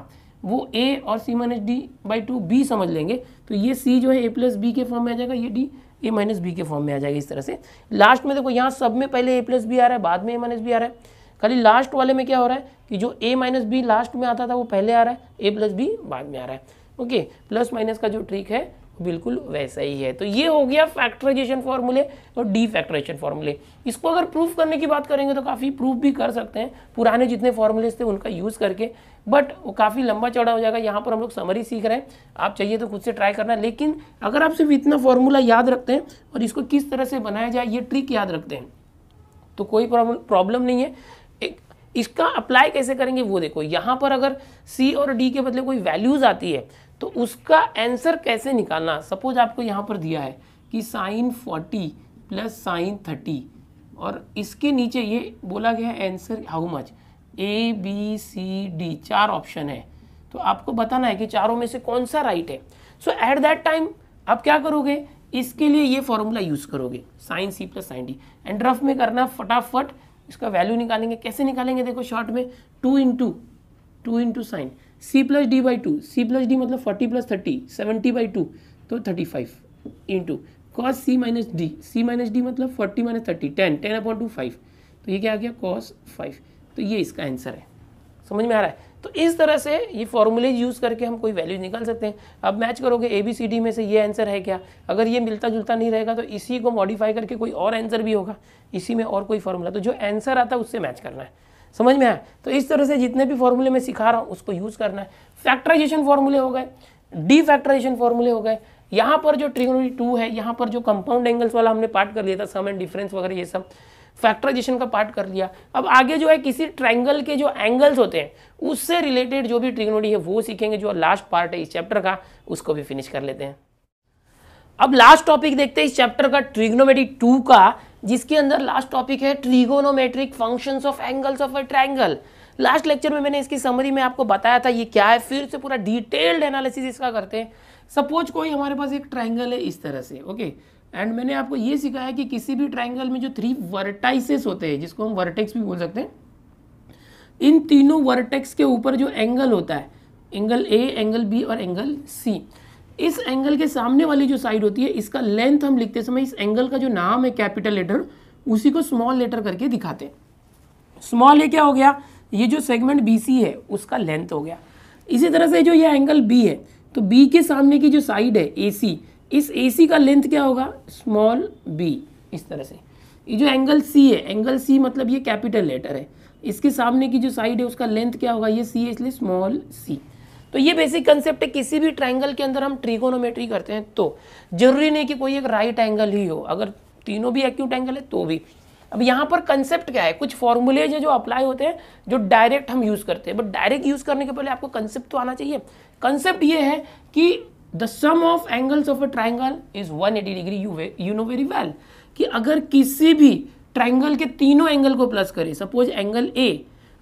वो ए और C minus D by two B समझ लेंगे तो ये सी जो है ए प्लस बी के फॉर्म में आ जाएगा ये डी ए माइनस बी के फॉर्म में आ जाएगा इस तरह से लास्ट में देखो यहाँ सब में पहले ए प्लस बी आ रहा है बाद में ए माइनस बी आ रहा है खाली लास्ट वाले में क्या हो रहा है कि जो ए माइनस बी लास्ट में आता था वो पहले आ रहा है ए प्लस बी बाद में आ रहा है ओके प्लस माइनस का जो ट्रिक है बिल्कुल वैसा ही है तो ये हो गया फैक्टराइजेशन फॉर्मूले और डी फैक्टराइजेशन फॉर्मूले इसको अगर प्रूफ करने की बात करेंगे तो काफ़ी प्रूफ भी कर सकते हैं पुराने जितने फॉर्मूलेज थे उनका यूज़ करके बट वो काफ़ी लंबा चौड़ा हो जाएगा यहाँ पर हम लोग समरी सीख रहे हैं आप चाहिए तो खुद से ट्राई करना लेकिन अगर आप सिर्फ इतना फॉर्मूला याद रखते हैं और इसको किस तरह से बनाया जाए ये ट्रिक याद रखते हैं तो कोई प्रॉब्लम नहीं है एक इसका अप्लाई कैसे करेंगे वो देखो यहाँ पर अगर सी और डी के बदले कोई वैल्यूज़ आती है तो उसका आंसर कैसे निकालना सपोज आपको यहाँ पर दिया है कि sine forty plus sine thirty और इसके नीचे ये बोला गया है answer how much A B C D चार ऑप्शन है तो आपको बताना है कि चारों में से कौन सा राइट है सो एट दैट टाइम आप क्या करोगे इसके लिए ये फॉर्मूला यूज़ करोगे sine C plus sine D and rough में करना फटाफट इसका वैल्यू निकालेंगे कैसे निकालेंगे देखो शॉर्ट में two into two into sine C plus D by two C plus D मतलब forty plus thirty seventy by two तो thirty five into cos C minus D C minus D मतलब forty minus thirty ten ten upon two five तो ये क्या आ गया cos five तो ये इसका आंसर है समझ में आ रहा है तो इस तरह से ये फॉर्मूलेज यूज़ करके हम कोई वैल्यू निकाल सकते हैं अब मैच करोगे ए बी सी डी में से ये आंसर है क्या अगर ये मिलता जुलता नहीं रहेगा तो इसी को मॉडिफाई करके कोई और आंसर भी होगा इसी में और कोई फॉर्मूला तो जो आंसर आता है उससे मैच करना है समझ में आया तो इस तरह से जितने भी फॉर्मूले मैं सिखा रहा हूँ उसको यूज़ करना है फैक्टराइजेशन फॉर्मूले हो गए डी फैक्टराइजेशन फॉर्मूले हो गए यहाँ पर जो ट्रिग्नोलॉजी टू है यहाँ पर जो कंपाउंड एंगल्स वाला हमने पार्ट कर लिया था सम एंड डिफरेंस वगैरह ये सब फैक्टराइजेशन का पार्ट कर लिया अब आगे जो है किसी ट्राइंगल के जो एंगल्स होते हैं उससे रिलेटेड जो भी ट्रिग्नोलॉजी है वो सीखेंगे जो लास्ट पार्ट है इस चैप्टर का उसको भी फिनिश कर लेते हैं अब लास्ट टॉपिक देखते हैं इस चैप्टर का ट्रिग्नोमेट्री टू का जिसके अंदर लास्ट टॉपिक है trigonometric functions of angles of a triangle last lecture में मैंने इसकी समरी में आपको बताया था ये क्या है फिर से पूरा डिटेल्ड एनालिसिस इसका करते हैं सपोज कोई हमारे पास एक ट्राइंगल है इस तरह से ओके एंड मैंने आपको ये सिखाया कि किसी भी ट्राइंगल में जो थ्री वर्टाइसेस होते हैं जिसको हम वर्टेक्स भी बोल सकते हैं इन तीनों वर्टेक्स के ऊपर जो एंगल होता है एंगल ए एंगल बी और एंगल सी इस एंगल के सामने वाली जो साइड होती है इसका लेंथ हम लिखते समय इस एंगल का जो नाम है कैपिटल लेटर उसी को स्मॉल लेटर करके दिखाते हैं स्मॉल ये क्या हो गया ये जो सेगमेंट बी है उसका लेंथ हो गया इसी तरह से जो ये एंगल बी है तो बी के सामने की जो साइड है ए इस ए का लेंथ क्या होगा स्मॉल बी इस तरह से ये जो एंगल सी है एंगल सी मतलब ये कैपिटल लेटर है इसके सामने की जो साइड है उसका लेंथ क्या होगा ये सी है इसलिए स्मॉल सी तो ये बेसिक कंसेप्ट है किसी भी ट्राइंगल के अंदर हम ट्रिगोनोमेट्री करते हैं तो जरूरी नहीं कि कोई एक राइट एंगल ही हो अगर तीनों भी एक्यूट एंगल है तो भी अब यहाँ पर कंसेप्ट क्या है कुछ फॉर्मूलेज हैं जो अप्लाई होते हैं जो डायरेक्ट हम यूज़ करते हैं बट डायरेक्ट यूज़ करने के पहले आपको कंसेप्ट तो आना चाहिए कंसेप्ट ये है कि the sum of angles of a triangle is one eighty degree you you know very well कि अगर किसी भी ट्राइंगल के तीनों एंगल को प्लस करें सपोज एंगल ए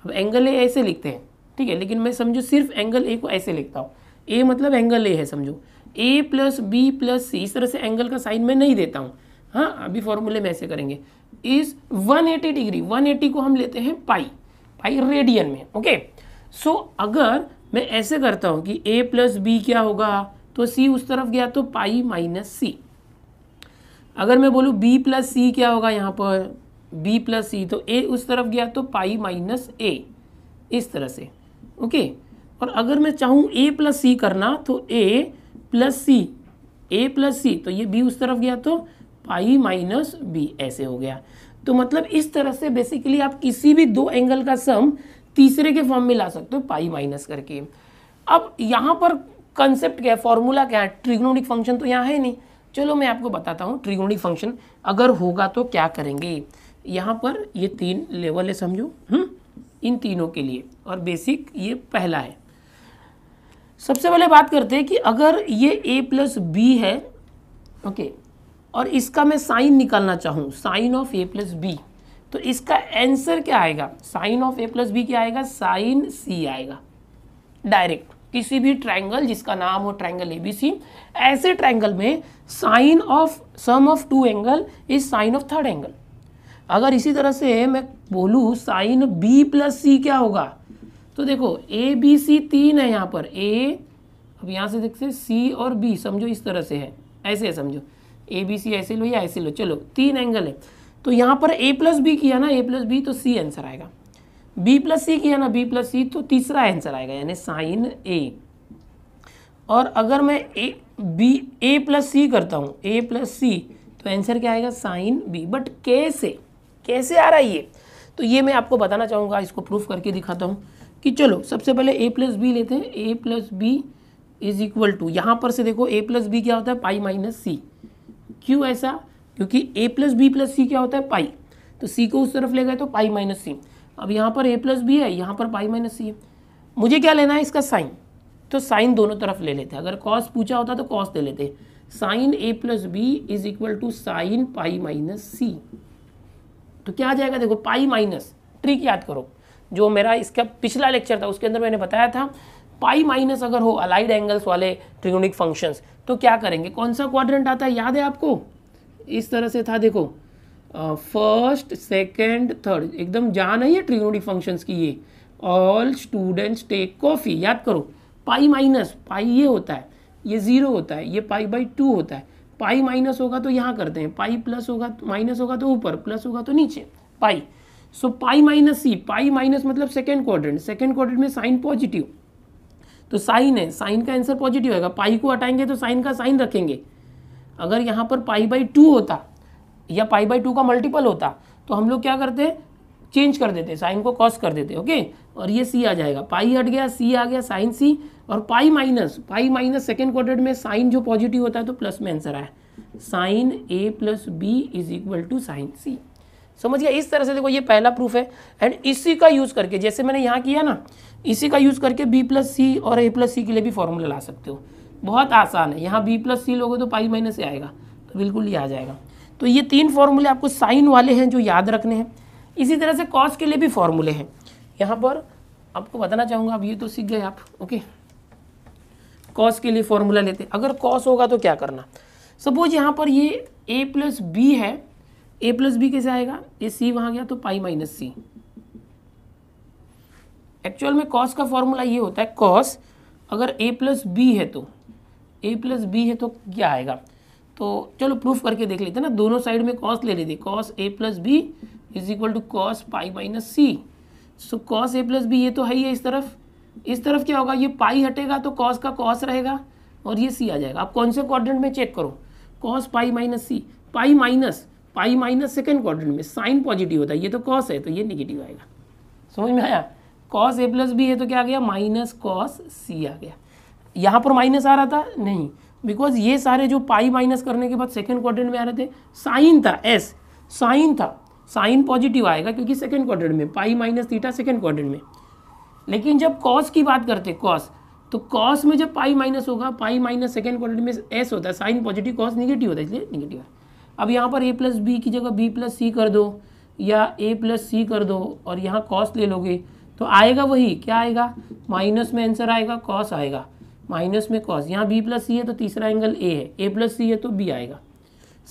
अब एंगल ए ऐसे लिखते हैं ठीक है लेकिन मैं समझो सिर्फ एंगल ए को ऐसे लिखता हूँ ए मतलब एंगल ए है समझो A plus B plus C इस तरह से एंगल का साइन मैं नहीं देता हूँ हाँ अभी फॉर्मूले में ऐसे करेंगे इस 180 डिग्री 180 को हम लेते हैं पाई पाई रेडियन में ओके सो so, अगर मैं ऐसे करता हूँ कि ए प्लस बी क्या होगा तो सी उस तरफ गया तो पाई माइनस सी अगर मैं बोलूँ बी प्लस सी क्या होगा यहाँ पर बी प्लस सी तो ए उस तरफ गया तो पाई माइनस ए इस तरह से ओके और अगर मैं चाहूँ ए प्लस सी करना तो ए प्लस सी ए प्लस सी तो ये बी उस तरफ गया तो पाई माइनस बी ऐसे हो गया तो मतलब इस तरह से बेसिकली आप किसी भी दो एंगल का सम तीसरे के फॉर्म में ला सकते हो पाई माइनस करके अब यहाँ पर कंसेप्ट क्या है फॉर्मूला क्या है ट्रिग्नोडिक फंक्शन तो यहाँ है नहीं चलो मैं आपको बताता हूँ ट्रिग्नोडिक फंक्शन अगर होगा तो क्या करेंगे यहाँ पर ये तीन लेवल है समझो हम्म इन तीनों के लिए और बेसिक ये पहला है सबसे पहले बात करते हैं कि अगर ये ए प्लस बी है ओके और इसका मैं साइन निकालना चाहूँ sine of A plus B तो इसका आंसर क्या आएगा sine of A plus B क्या आएगा साइन सी आएगा डायरेक्ट किसी भी ट्रायंगल जिसका नाम हो ट्रायंगल सी ऐसे ट्रायंगल में sine of sum of two angle is sine of third angle अगर इसी तरह से मैं बोलूँ साइन बी प्लस सी क्या होगा तो देखो ए बी सी तीन है यहाँ पर ए अब यहाँ से देखते सी और बी समझो इस तरह से है ऐसे है समझो ए बी सी ऐसे लो या ऐसे लो चलो तीन एंगल है तो यहाँ पर ए प्लस बी किया ना ए प्लस बी तो सी आंसर आएगा बी प्लस सी किया ना बी प्लस सी तो तीसरा आंसर आएगा यानी साइन ए और अगर मैं ए बी ए प्लस सी करता हूँ ए प्लस सी तो आंसर क्या आएगा साइन बी बट कैसे कैसे आ रहा है ये तो ये मैं आपको बताना चाहूँगा इसको प्रूफ करके दिखाता हूँ कि चलो सबसे पहले ए प्लस बी लेते हैं A plus B is equal to यहाँ पर से देखो ए प्लस बी क्या होता है पाई माइनस सी क्यों ऐसा क्योंकि A plus B plus C क्या होता है पाई तो सी को उस तरफ ले गए तो पाई माइनस सी अब यहाँ पर ए प्लस बी है यहाँ पर पाई माइनस सी है मुझे क्या लेना है इसका साइन तो साइन दोनों तरफ ले लेते हैं अगर कॉस पूछा होता तो कॉस ले लेते sine A plus B is equal to sine pi minus C तो क्या आ जाएगा देखो पाई माइनस ट्रिक याद करो जो मेरा इसका पिछला लेक्चर था उसके अंदर मैंने बताया था पाई माइनस अगर हो अलाइड एंगल्स वाले ट्रिगोनिक फंक्शंस तो क्या करेंगे कौन सा क्वाड्रेंट आता है याद है आपको इस तरह से था देखो फर्स्ट सेकंड थर्ड एकदम जान है ट्रिगोनिक फंक्शंस की ये ऑल स्टूडेंट्स टेक कॉफ़ी याद करो पाई माइनस पाई ये होता है ये ज़ीरो होता है ये पाई बाई टू होता है पाई माइनस होगा तो यहाँ करते हैं पाई प्लस होगा माइनस होगा तो ऊपर प्लस होगा तो नीचे pi so pi minus C pi minus मतलब सेकेंड क्वाड्रेंट सेकेंड क्वाड्रेंट में साइन पॉजिटिव तो साइन है साइन का आंसर पॉजिटिव होगा पाई को हटाएंगे तो साइन का साइन रखेंगे अगर यहाँ पर पाई बाई टू होता या पाई बाई टू का मल्टीपल होता तो हम लोग क्या करते चेंज कर देते साइन को कॉस कर देते ओके और ये सी आ जाएगा पाई हट गया सी आ गया साइन सी और pi minus pi minus second quarter में साइन जो पॉजिटिव होता है तो प्लस में आंसर आया sine A plus B is equal to sine C समझ गया इस तरह से देखो ये पहला प्रूफ है एंड इसी का यूज़ करके जैसे मैंने यहाँ किया ना इसी का यूज़ करके बी प्लस सी और ए प्लस सी के लिए भी फॉर्मूला ला सकते हो बहुत आसान है यहाँ बी प्लस सी लोगे तो पाई माइनस से आएगा तो बिल्कुल ही आ जाएगा तो ये तीन फॉर्मूले आपको साइन वाले हैं जो याद रखने हैं इसी तरह से कॉस के लिए भी फॉर्मूले हैं यहाँ पर आपको बताना चाहूँगा अब ये तो सीख गए आप ओके कॉस के लिए फॉर्मूला लेते अगर कॉस होगा तो क्या करना सपोज यहाँ पर ये ए प्लस बी है ए प्लस बी कैसे आएगा ये सी वहाँ गया तो पाई माइनस सी एक्चुअल में कॉस का फॉर्मूला ये होता है कॉस अगर ए प्लस बी है तो ए प्लस बी है तो क्या आएगा तो चलो प्रूफ करके देख लेते हैं ना दोनों साइड में कॉस ले लेते cos A plus B is equal to cos pi minus C so cos A plus B ये तो है ही है इस तरफ इस तरफ क्या होगा ये पाई हटेगा तो कॉस का कॉस रहेगा और ये सी आ जाएगा आप कौन से क्वाड्रेंट में चेक करो cos pi minus C pi minus pi minus second quadrant में साइन पॉजिटिव होता है ये तो कॉस है तो ये निगेटिव आएगा समझ में आया कॉस ए प्लस बी है तो क्या आ गया माइनस कॉस सी आ गया यहाँ पर माइनस आ रहा था नहीं बिकॉज ये सारे जो पाई माइनस करने के बाद सेकेंड क्वाड्रेंट में आ रहे थे साइन था एस साइन था साइन पॉजिटिव आएगा क्योंकि सेकेंड क्वार्टर में pi minus theta second quarter में लेकिन जब कॉस की बात करते कॉस तो कॉस में जब पाई माइनस होगा पाई माइनस सेकेंड क्वार्टर में एस होता है साइन पॉजिटिव कॉस निगेटिव होता है इसलिए निगेटिव है अब यहाँ पर ए प्लस बी की जगह बी प्लस सी कर दो या ए प्लस सी कर दो और यहाँ कॉस ले लोगे तो आएगा वही क्या आएगा माइनस में आंसर आएगा कॉस आएगा माइनस में कॉस यहाँ बी प्लस सी है तो तीसरा एंगल ए है ए प्लस सी है तो बी आएगा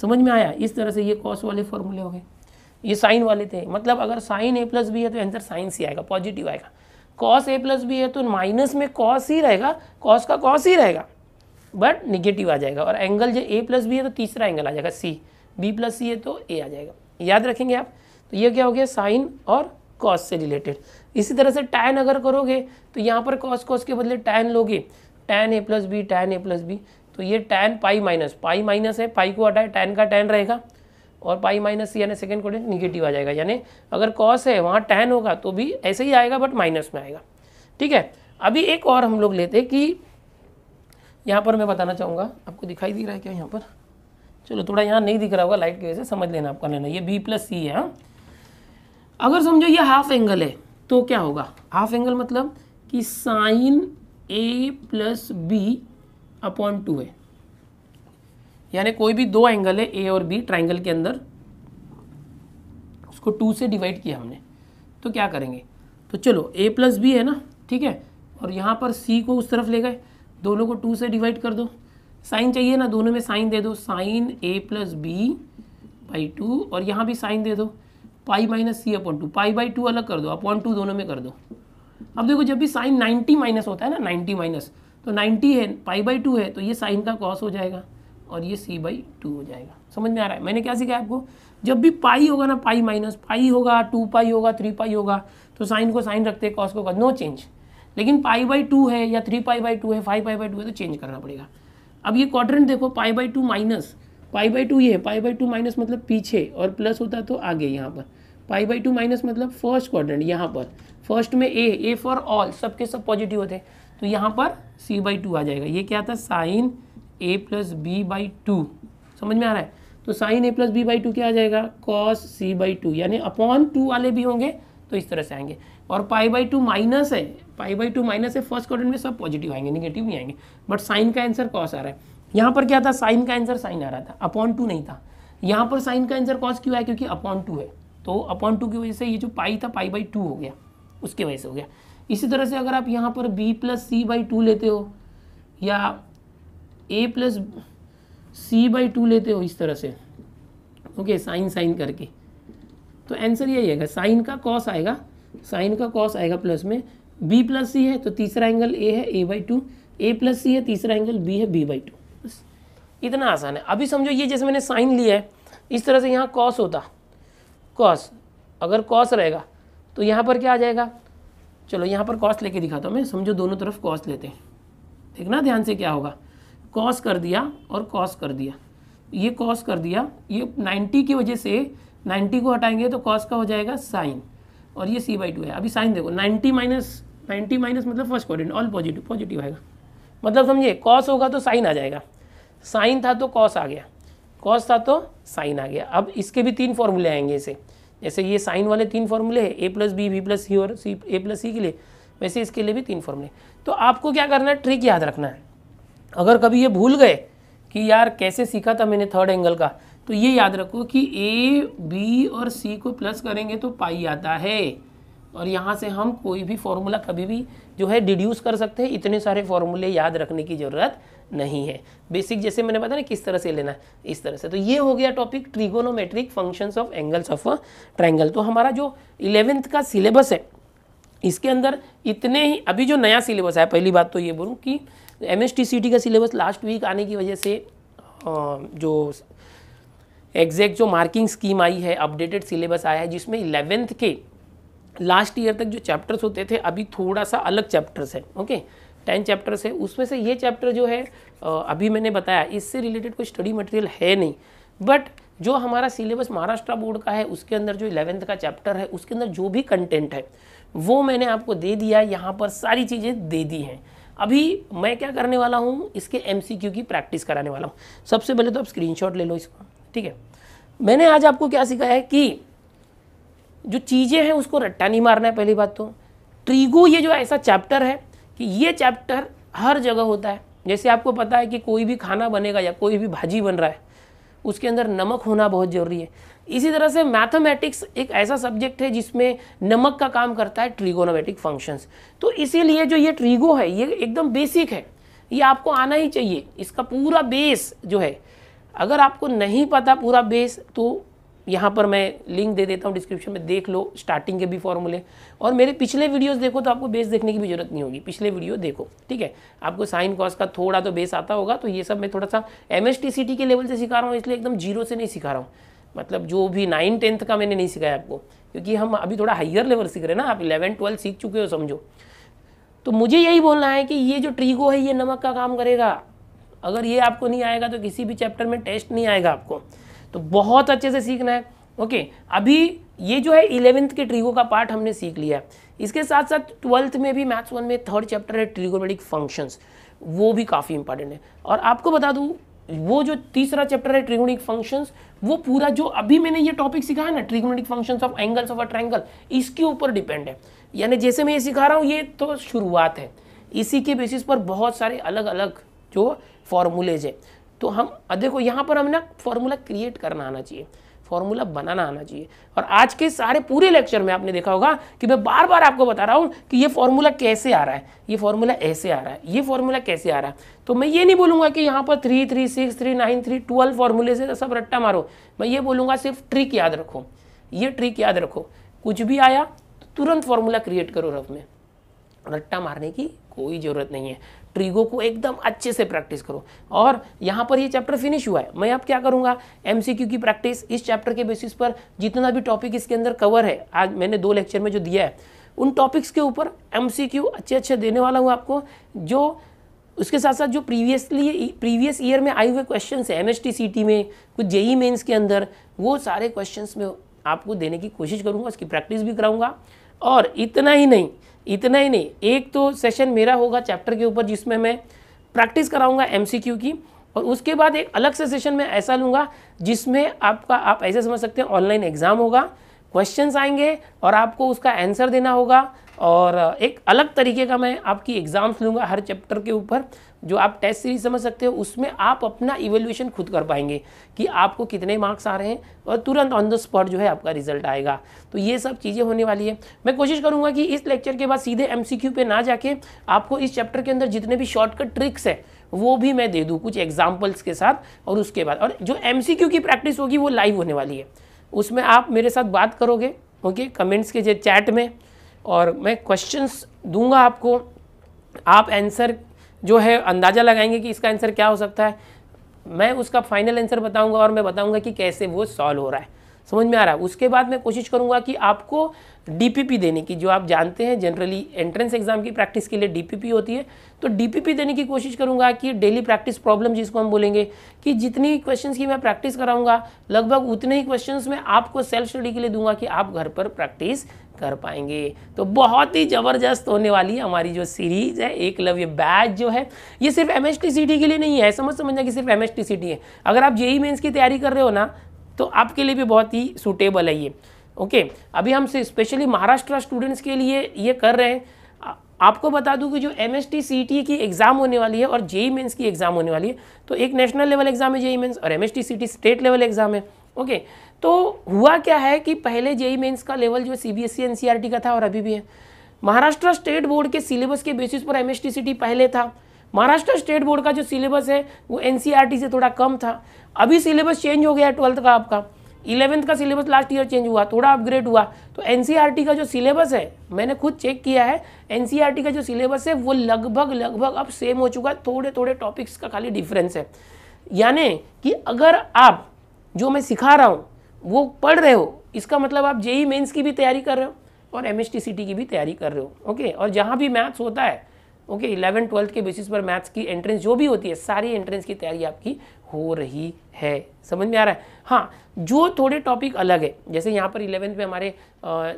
समझ में आया इस तरह से ये कॉस वाले फॉर्मूले हो गए ये साइन वाले थे मतलब अगर साइन ए प्लस बी है तो आंसर साइन सी आएगा पॉजिटिव आएगा कॉस ए प्लस बी है तो माइनस में कॉस ही रहेगा कॉस का कॉस ही रहेगा बट निगेटिव आ जाएगा और एंगल जो ए प्लस बी है तो तीसरा एंगल आ जाएगा सी बी प्लस सी है तो ए आ जाएगा याद रखेंगे आप तो ये क्या हो गया साइन और कॉस से रिलेटेड इसी तरह से टैन अगर करोगे तो यहाँ पर कॉस कॉस के बदले टैन लोगे tan A plus B tan A plus B तो ये tan pi minus pi minus है पाई को हटाए टैन का टैन रहेगा और पाई माइनस सी यानी सेकेंड कोऑर्डिनेट निगेटिव आ जाएगा यानी अगर कॉस है वहाँ टेन होगा तो भी ऐसे ही आएगा बट माइनस में आएगा ठीक है अभी एक और हम लोग लेते कि यहाँ पर मैं बताना चाहूँगा आपको दिखाई दे रहा है क्या यहाँ पर चलो थोड़ा यहाँ नहीं दिख रहा होगा लाइट की वजह से समझ लेना आपका लेना ये बी प्लस सी है हाँ। अगर समझो ये हाफ एंगल है तो क्या होगा हाफ एंगल मतलब कि sine A plus B upon two है यानी कोई भी दो एंगल है ए और बी ट्राइंगल के अंदर उसको टू से डिवाइड किया हमने तो क्या करेंगे तो चलो ए प्लस बी है ना ठीक है और यहाँ पर सी को उस तरफ ले गए दोनों को टू से डिवाइड कर दो साइन चाहिए ना दोनों में साइन दे दो sine A plus B by two और यहाँ भी साइन दे दो pi minus C upon two pi by two अलग कर दो अपॉन टू दोनों में कर दो अब देखो जब भी साइन 90 माइनस होता है ना 90 माइनस तो 90 है पाई बाई टू है तो ये साइन का कॉस हो जाएगा और ये सी बाई टू हो जाएगा समझ में आ रहा है मैंने क्या सीखा आपको जब भी पाई होगा ना पाई माइनस पाई होगा टू पाई होगा थ्री पाई होगा तो साइन को साइन रखते कॉस को नो चेंज लेकिन पाई बाई टू है या थ्री पाई बाई टू है फाइव पाई बाई टू है तो चेंज करना पड़ेगा अब ये क्वाड्रेंट देखो pi by two minus pi by two ये है पाई बाई टू माइनस मतलब पीछे और प्लस होता तो आगे यहाँ पर पाई बाई टू माइनस मतलब फर्स्ट क्वाड्रेंट यहाँ पर फर्स्ट में ए ए फॉर ऑल सबके सब पॉजिटिव होते तो यहाँ पर सी बाई टू आ जाएगा ये क्या था sine A plus B by two समझ में आ रहा है तो sine A plus B by two क्या आ जाएगा कॉस सी बाई टू यानी अपॉन टू वाले भी होंगे तो इस तरह से आएंगे और पाई बाई टू माइनस है पाई बाई टू माइनस है फर्स्ट क्वार्टर में सब पॉजिटिव आएंगे निगेटिव नहीं आएंगे बट साइन का आंसर कॉस आ रहा है यहाँ पर क्या था साइन का आंसर साइन आ रहा था अपॉन टू नहीं था यहाँ पर साइन का आंसर कॉस क्यों आया क्योंकि अपॉन टू है तो अपॉन टू की वजह से ये जो पाई था पाई बाई टू हो गया उसके वजह से हो गया इसी तरह से अगर आप यहाँ पर B plus C by two लेते हो या A plus C by two लेते हो इस तरह से ओके साइन साइन करके तो आंसर यही आएगा साइन का कॉस आएगा साइन का कॉस आएगा प्लस में बी प्लस सी है तो तीसरा एंगल ए है A by two A plus C है तीसरा एंगल बी है बी बाई टू बस इतना आसान है अभी समझो ये जैसे मैंने साइन लिया है इस तरह से यहाँ कॉस होता कॉस अगर कॉस रहेगा तो यहाँ पर क्या आ जाएगा चलो यहाँ पर कॉस लेके दिखाता हूँ मैं समझो दोनों तरफ कॉस लेते हैं देखना ध्यान से क्या होगा कॉस कर दिया और कॉस कर दिया ये कॉस कर दिया ये 90 की वजह से 90 को हटाएंगे तो कॉस का हो जाएगा साइन और ये सी बाई टू है अभी साइन देखो 90 माइनस नाइन्टी माइनस मतलब first quarter all positive positive आएगा मतलब समझिए कॉस होगा तो साइन आ जाएगा साइन था तो कॉस आ गया कॉस था तो साइन आ गया अब इसके भी तीन फॉर्मूले आएंगे इसे जैसे ये साइन वाले तीन फॉर्मूले हैं A plus B B plus C और सी ए प्लस सी के लिए वैसे इसके लिए भी तीन फॉर्मूले तो आपको क्या करना है ट्रिक याद रखना है अगर कभी ये भूल गए कि यार कैसे सीखा था मैंने थर्ड एंगल का तो ये याद रखो कि ए बी और सी को प्लस करेंगे तो पाई आता है और यहाँ से हम कोई भी फॉर्मूला कभी भी जो है डिड्यूस कर सकते हैं इतने सारे फॉर्मूले याद रखने की ज़रूरत नहीं है बेसिक जैसे मैंने बताया ना किस तरह से लेना है इस तरह से तो ये हो गया topic trigonometric functions of angles of triangle तो हमारा जो इलेवेंथ का सिलेबस है इसके अंदर इतने ही अभी जो नया सिलेबस है पहली बात तो ये बोलूँ कि M S T T C का सिलेबस लास्ट वीक आने की वजह से जो एग्जैक्ट जो मार्किंग स्कीम आई है अपडेटेड सिलेबस आया है जिसमें इलेवेंथ के लास्ट ईयर तक जो चैप्टर्स होते थे अभी थोड़ा सा अलग चैप्टर्स है ओके टेन चैप्टर्स है उसमें से ये चैप्टर जो है अभी मैंने बताया इससे रिलेटेड कोई स्टडी मटेरियल है नहीं बट जो हमारा सिलेबस महाराष्ट्र बोर्ड का है उसके अंदर जो इलेवेंथ का चैप्टर है उसके अंदर जो भी कंटेंट है वो मैंने आपको दे दिया यहाँ पर सारी चीज़ें दे दी हैं अभी मैं क्या करने वाला हूँ इसके एम की प्रैक्टिस कराने वाला हूँ सबसे पहले तो आप स्क्रीन ले लो इसका ठीक है मैंने आज आपको क्या सिखाया है कि जो चीज़ें हैं उसको रट्टा नहीं मारना है पहली बात तो ट्रीगो ये जो ऐसा चैप्टर है कि ये चैप्टर हर जगह होता है जैसे आपको पता है कि कोई भी खाना बनेगा या कोई भी भाजी बन रहा है उसके अंदर नमक होना बहुत ज़रूरी है इसी तरह से मैथमेटिक्स एक ऐसा सब्जेक्ट है जिसमें नमक का काम करता है ट्रिगोनोमेटिक फंक्शंस तो इसीलिए जो ये ट्रिगो है ये एकदम बेसिक है ये आपको आना ही चाहिए इसका पूरा बेस जो है अगर आपको नहीं पता पूरा बेस तो यहाँ पर मैं लिंक दे देता हूँ डिस्क्रिप्शन में देख लो स्टार्टिंग के भी फॉर्मूले और मेरे पिछले वीडियोस देखो तो आपको बेस देखने की भी जरूरत नहीं होगी पिछले वीडियो देखो ठीक है आपको साइन कॉस का थोड़ा तो बेस आता होगा तो ये सब मैं थोड़ा सा एम के लेवल से सिखा रहा हूँ इसलिए एकदम जीरो से नहीं सिखा रहा हूँ मतलब जो भी नाइन टेंथ का मैंने नहीं सिखाया आपको क्योंकि हम अभी थोड़ा हाइयर लेवल सीख रहे हैं ना आप इलेवन ट्वेल्थ सीख चुके हो समझो तो मुझे यही बोलना है कि ये जो ट्रीगो है ये नमक का काम करेगा अगर ये आपको नहीं आएगा तो किसी भी चैप्टर में टेस्ट नहीं आएगा आपको तो बहुत अच्छे से सीखना है ओके अभी ये जो है इलेवेंथ के ट्रीगो का पार्ट हमने सीख लिया इसके साथ साथ ट्वेल्थ में भी मैथ्स वन में थर्ड चैप्टर है ट्रीगोमेटिक फंक्शंस वो भी काफ़ी इंपॉर्टेंट है और आपको बता दूँ वो जो तीसरा चैप्टर है ट्रिगोनिक फंक्शंस वो पूरा जो अभी मैंने ये टॉपिक सिखाया ना trigonometric functions of angles of a triangle इसके ऊपर डिपेंड है यानी जैसे मैं ये सिखा रहा हूँ ये तो शुरुआत है इसी के बेसिस पर बहुत सारे अलग अलग जो फॉर्मूलेज है तो हम देखो यहाँ पर हम ना फॉर्मूला क्रिएट करना आना चाहिए फॉर्मूला बनाना आना चाहिए और आज के सारे पूरे लेक्चर में आपने देखा होगा कि मैं बार बार आपको बता रहा हूँ कि ये फॉर्मूला कैसे आ रहा है ये फॉर्मूला ऐसे आ रहा है ये फॉर्मूला कैसे आ रहा है तो मैं ये नहीं बोलूंगा कि यहाँ पर three three six three nine three twelve फॉर्मूले से तो सब रट्टा मारो मैं ये बोलूंगा सिर्फ ट्रिक याद रखो ये ट्रिक याद रखो कुछ भी आया तो तुरंत फॉर्मूला क्रिएट करो रफ में रट्टा मारने की कोई ज़रूरत नहीं है ट्रीगो को एकदम अच्छे से प्रैक्टिस करो और यहाँ पर ये चैप्टर फिनिश हुआ है मैं अब क्या करूँगा एम की प्रैक्टिस इस चैप्टर के बेसिस पर जितना भी टॉपिक इसके अंदर कवर है आज मैंने दो लेक्चर में जो दिया है उन टॉपिक्स के ऊपर एम अच्छे अच्छे देने वाला हूँ आपको जो उसके साथ साथ जो प्रीवियसली प्रीवियस ईयर में आए हुए क्वेश्चन है एम एस में कुछ जेई मेन्स e के अंदर वो सारे क्वेश्चन में आपको देने की कोशिश करूँगा उसकी प्रैक्टिस भी कराऊँगा और इतना ही नहीं इतना ही नहीं एक तो सेशन मेरा होगा चैप्टर के ऊपर जिसमें मैं प्रैक्टिस कराऊंगा एमसीक्यू की और उसके बाद एक अलग से सेशन मैं ऐसा लूँगा जिसमें आपका आप ऐसे समझ सकते हैं ऑनलाइन एग्ज़ाम होगा क्वेश्चंस आएंगे और आपको उसका आंसर देना होगा और एक अलग तरीके का मैं आपकी एग्ज़ाम्स लूँगा हर चैप्टर के ऊपर जो आप टेस्ट सीरीज समझ सकते हो उसमें आप अपना इवेल्यूशन खुद कर पाएंगे कि आपको कितने मार्क्स आ रहे हैं और तुरंत ऑन द स्पॉट जो है आपका रिजल्ट आएगा तो ये सब चीज़ें होने वाली है मैं कोशिश करूँगा कि इस लेक्चर के बाद सीधे एम सी ना जाके आपको इस चैप्टर के अंदर जितने भी शॉर्टकट ट्रिक्स है वो भी मैं दे दूँ कुछ एग्जाम्पल्स के साथ और उसके बाद और जो एम की प्रैक्टिस होगी वो लाइव होने वाली है उसमें आप मेरे साथ बात करोगे ओके कमेंट्स के चैट में और मैं क्वेश्चंस दूंगा आपको आप आंसर जो है अंदाज़ा लगाएंगे कि इसका आंसर क्या हो सकता है मैं उसका फाइनल आंसर बताऊंगा और मैं बताऊंगा कि कैसे वो सॉल्व हो रहा है समझ में आ रहा है उसके बाद मैं कोशिश करूंगा कि आपको डीपीपी देने की जो आप जानते हैं जनरली एंट्रेंस एग्जाम की प्रैक्टिस के लिए डीपीपी होती है तो डीपीपी देने की कोशिश करूंगा कि डेली प्रैक्टिस प्रॉब्लम जिसको हम बोलेंगे कि जितनी क्वेश्चन की मैं प्रैक्टिस कराऊंगा लगभग उतने ही क्वेश्चन मैं आपको सेल्फ स्टडी के लिए दूंगा कि आप घर पर प्रैक्टिस कर पाएंगे तो बहुत ही ज़बरदस्त होने वाली है हमारी जो सीरीज़ है एक लव्य बैच जो है ये सिर्फ एम एच के लिए नहीं है समझ समझना कि सिर्फ एम एच है अगर आप जेई मेन्स e की तैयारी कर रहे हो ना तो आपके लिए भी बहुत ही सूटेबल है ये ओके अभी हम स्पेशली महाराष्ट्र स्टूडेंट्स के लिए ये कर रहे हैं आपको बता दूं कि जो M S T C T की एग्ज़ाम होने वाली है और जेई मेन्स e की एग्ज़ाम होने वाली है तो एक नेशनल लेवल एग्ज़ाम है जेई मेन्स e और M S T C T state level exam है ओके okay. तो हुआ क्या है कि पहले जेई मेन्स का लेवल जो सी बी एस टी का था और अभी भी है महाराष्ट्र स्टेट बोर्ड के सिलेबस के बेसिस पर एम पहले था महाराष्ट्र स्टेट बोर्ड का जो सिलेबस है वो एन से थोड़ा कम था अभी सिलेबस चेंज हो गया है ट्वेल्थ का आपका इलेवेंथ का सिलेबस लास्ट ईयर चेंज हुआ थोड़ा अपग्रेड हुआ तो एन का जो सिलेबस है मैंने खुद चेक किया है एन का जो सिलेबस है वो लगभग लगभग अब सेम हो चुका है थोड़े थोड़े टॉपिक्स का खाली डिफरेंस है यानी कि अगर आप जो मैं सिखा रहा हूँ वो पढ़ रहे हो इसका मतलब आप जेई मेंस की भी तैयारी कर रहे हो और एम एस की भी तैयारी कर रहे हो ओके और जहाँ भी मैथ्स होता है ओके इलेवन ट्वेल्थ के बेसिस पर मैथ्स की एंट्रेंस जो भी होती है सारी एंट्रेंस की तैयारी आपकी हो रही है समझ में आ रहा है हाँ जो थोड़े टॉपिक अलग है जैसे यहाँ पर इलेवंथ में हमारे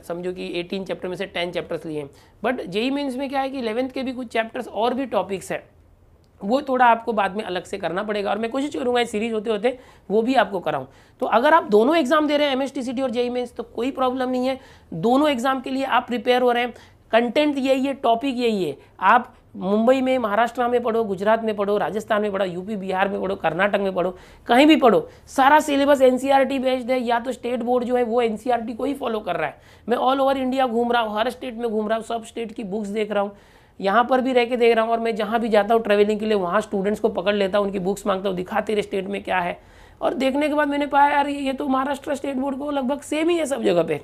समझो कि एटीन चैप्टर में से टेन चैप्टर्स लिए हैं बट जेई मेन्स में क्या है कि इलेवंथ के भी कुछ चैप्टर्स और भी टॉपिक्स हैं वो थोड़ा आपको बाद में अलग से करना पड़ेगा और मैं कोशिश करूँगा इस सीरीज होते होते वो भी आपको कराऊँ तो अगर आप दोनों एग्जाम दे रहे हैं एम और जेई मेन्स e e तो कोई प्रॉब्लम नहीं है दोनों एग्जाम के लिए आप प्रिपेयर हो रहे हैं कंटेंट यही है टॉपिक यही है आप मुंबई में महाराष्ट्र में पढ़ो गुजरात में पढ़ो राजस्थान में पढ़ो यूपी बिहार में पढ़ो कर्नाटक में पढ़ो कहीं भी पढ़ो सारा सिलेबस एन बेस्ड है या तो स्टेट बोर्ड जो है वो एन e को ही फॉलो कर रहा है मैं ऑल ओवर इंडिया घूम रहा हूँ हर स्टेट में घूम रहा हूँ सब स्टेट की बुक्स देख रहा हूँ यहाँ पर भी रह के देख रहा हूँ और मैं जहाँ भी जाता हूँ ट्रैवलिंग के लिए वहाँ स्टूडेंट्स को पकड़ लेता हूँ उनकी बुक्स मांगता हूँ दिखाते रहे स्टेट में क्या है और देखने के बाद मैंने पाया यार ये तो महाराष्ट्र स्टेट बोर्ड को लगभग सेम ही है सब जगह पे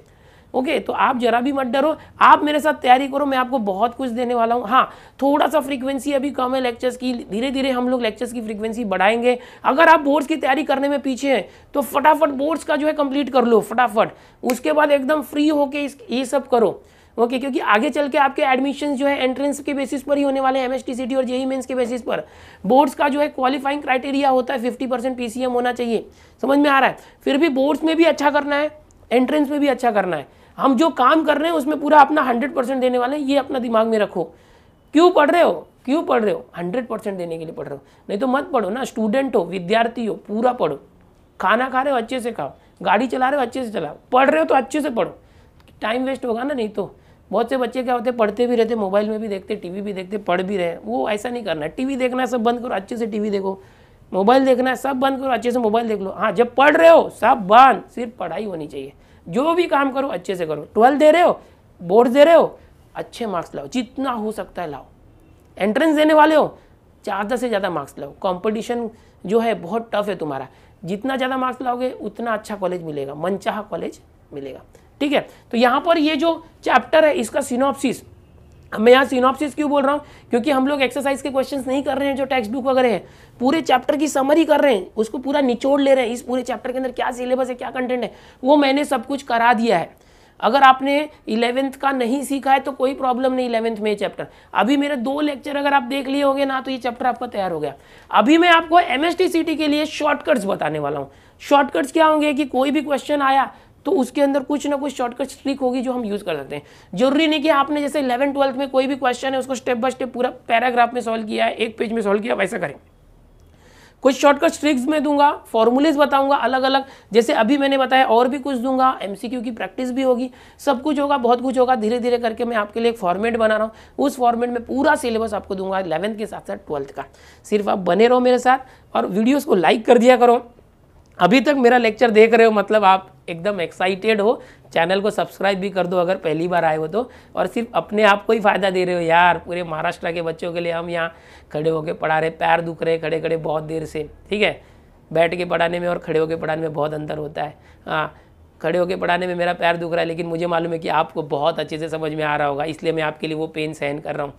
ओके तो आप जरा भी मत डरो आप मेरे साथ तैयारी करो मैं आपको बहुत कुछ देने वाला हूँ हाँ थोड़ा सा फ्रीक्वेंसी अभी कम है लेक्चर्स की धीरे धीरे हम लोग लेक्चर्स की फ्रीक्वेंसी बढ़ाएंगे अगर आप बोर्ड्स की तैयारी करने में पीछे हैं तो फटाफट बोर्ड्स का जो है कंप्लीट कर लो फटाफट उसके बाद एकदम फ्री होके ये सब करो ओके क्योंकि आगे चल के आपके एडमिशन जो है एंट्रेंस के बेसिस पर ही होने वाले हैं टी और जेई मेन्स e के बेसिस पर बोर्ड्स का जो है क्वालिफाइंग क्राइटेरिया होता है fifty percent P C M होना चाहिए समझ में आ रहा है फिर भी बोर्ड्स में भी अच्छा करना है एंट्रेंस में भी अच्छा करना है हम जो काम कर रहे हैं उसमें पूरा अपना हंड्रेड परसेंट देने वाले हैं ये अपना दिमाग में रखो क्यों पढ़ रहे हो क्यों पढ़ रहे हो हंड्रेड परसेंट देने के लिए पढ़ रहे हो नहीं तो मत पढ़ो ना स्टूडेंट हो विद्यार्थी हो पूरा पढ़ो खाना खा रहे हो अच्छे से खाओ गाड़ी चला रहे हो अच्छे से चलाओ पढ़ रहे हो तो अच्छे से पढ़ो टाइम वेस्ट होगा ना नहीं तो बहुत से बच्चे क्या होते हैं पढ़ते भी रहते मोबाइल में भी देखते टीवी भी देखते पढ़ भी रहे वो ऐसा नहीं करना है टीवी देखना सब बंद करो अच्छे से टीवी देखो मोबाइल देखना है सब बंद करो अच्छे से मोबाइल देख लो हाँ जब पढ़ रहे हो सब बंद सिर्फ पढ़ाई होनी चाहिए जो भी काम करो अच्छे से करो ट्वेल्थ दे रहे हो बोर्ड दे रहे हो अच्छे मार्क्स लाओ जितना हो सकता है लाओ एंट्रेंस देने वाले हो ज़्यादा से ज़्यादा मार्क्स लाओ कॉम्पिटिशन जो है बहुत टफ है तुम्हारा जितना ज़्यादा मार्क्स लाओगे उतना अच्छा कॉलेज मिलेगा मनचाहा कॉलेज मिलेगा ठीक है तो यहाँ पर ये जो चैप्टर है इसका सिनोप्सिस मैं यहाँ सिनोप्सिस क्यों बोल रहा हूँ क्योंकि हम लोग एक्सरसाइज के क्वेश्चंस नहीं कर रहे हैं जो टेक्स्ट बुक वगैरह है पूरे चैप्टर की समरी कर रहे हैं उसको पूरा निचोड़ ले रहे हैं इस पूरे चैप्टर के अंदर क्या सिलेबस है क्या कंटेंट है वो मैंने सब कुछ करा दिया है अगर आपने इलेवेंथ का नहीं सीखा है तो कोई प्रॉब्लम नहीं इलेवेंथ में ये चैप्टर अभी मेरे दो लेक्चर अगर आप देख लिए होंगे ना तो ये चैप्टर आपका तैयार हो गया अभी मैं आपको एम एस के लिए शॉर्टकट्स बताने वाला हूँ शॉर्टकट्स क्या होंगे कि कोई भी क्वेश्चन आया तो उसके अंदर कुछ ना कुछ शॉर्टकट ट्रिक होगी जो हम यूज़ कर सकते हैं जरूरी नहीं कि आपने जैसे इलेवन ट्वेल्थ में कोई भी क्वेश्चन है उसको स्टेप बाय स्टेप पूरा पैराग्राफ में सॉल्व किया है एक पेज में सॉल्व किया वैसा करें कुछ शॉर्टकट ट्रिक्स मैं दूंगा फॉर्मूलेज बताऊंगा अलग अलग जैसे अभी मैंने बताया और भी कुछ दूंगा एमसीक्यू की प्रैक्टिस भी होगी सब कुछ होगा बहुत कुछ होगा धीरे धीरे करके मैं आपके लिए एक फॉर्मेट बना रहा हूँ उस फॉर्मेट में पूरा सिलेबस आपको दूंगा इलेवंथ के साथ साथ ट्वेल्थ का सिर्फ आप बने रहो मेरे साथ और वीडियोज़ को लाइक कर दिया करो अभी तक मेरा लेक्चर देख रहे हो मतलब आप एकदम एक्साइटेड हो चैनल को सब्सक्राइब भी कर दो अगर पहली बार आए हो तो और सिर्फ अपने आप को ही फ़ायदा दे रहे हो यार पूरे महाराष्ट्र के बच्चों के लिए हम यहाँ खड़े होकर पढ़ा रहे पैर दुख रहे खड़े खड़े बहुत देर से ठीक है बैठ के पढ़ाने में और खड़े होकर पढ़ाने में बहुत अंतर होता है हाँ खड़े होकर पढ़ाने में मेरा पैर दुख रहा है लेकिन मुझे मालूम है कि आपको बहुत अच्छे से समझ में आ रहा होगा इसलिए मैं आपके लिए वो पेन सहन कर रहा हूँ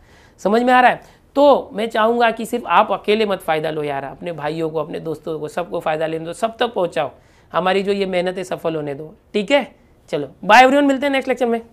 समझ में आ रहा है तो मैं चाहूँगा कि सिर्फ आप अकेले मत फ़ायदा लो यार अपने भाइयों को अपने दोस्तों को सबको फ़ायदा लेने दो सब तक पहुँचाओ हमारी जो ये मेहनत है सफल होने दो ठीक है चलो बाय एवरीवन मिलते हैं नेक्स्ट लेक्चर में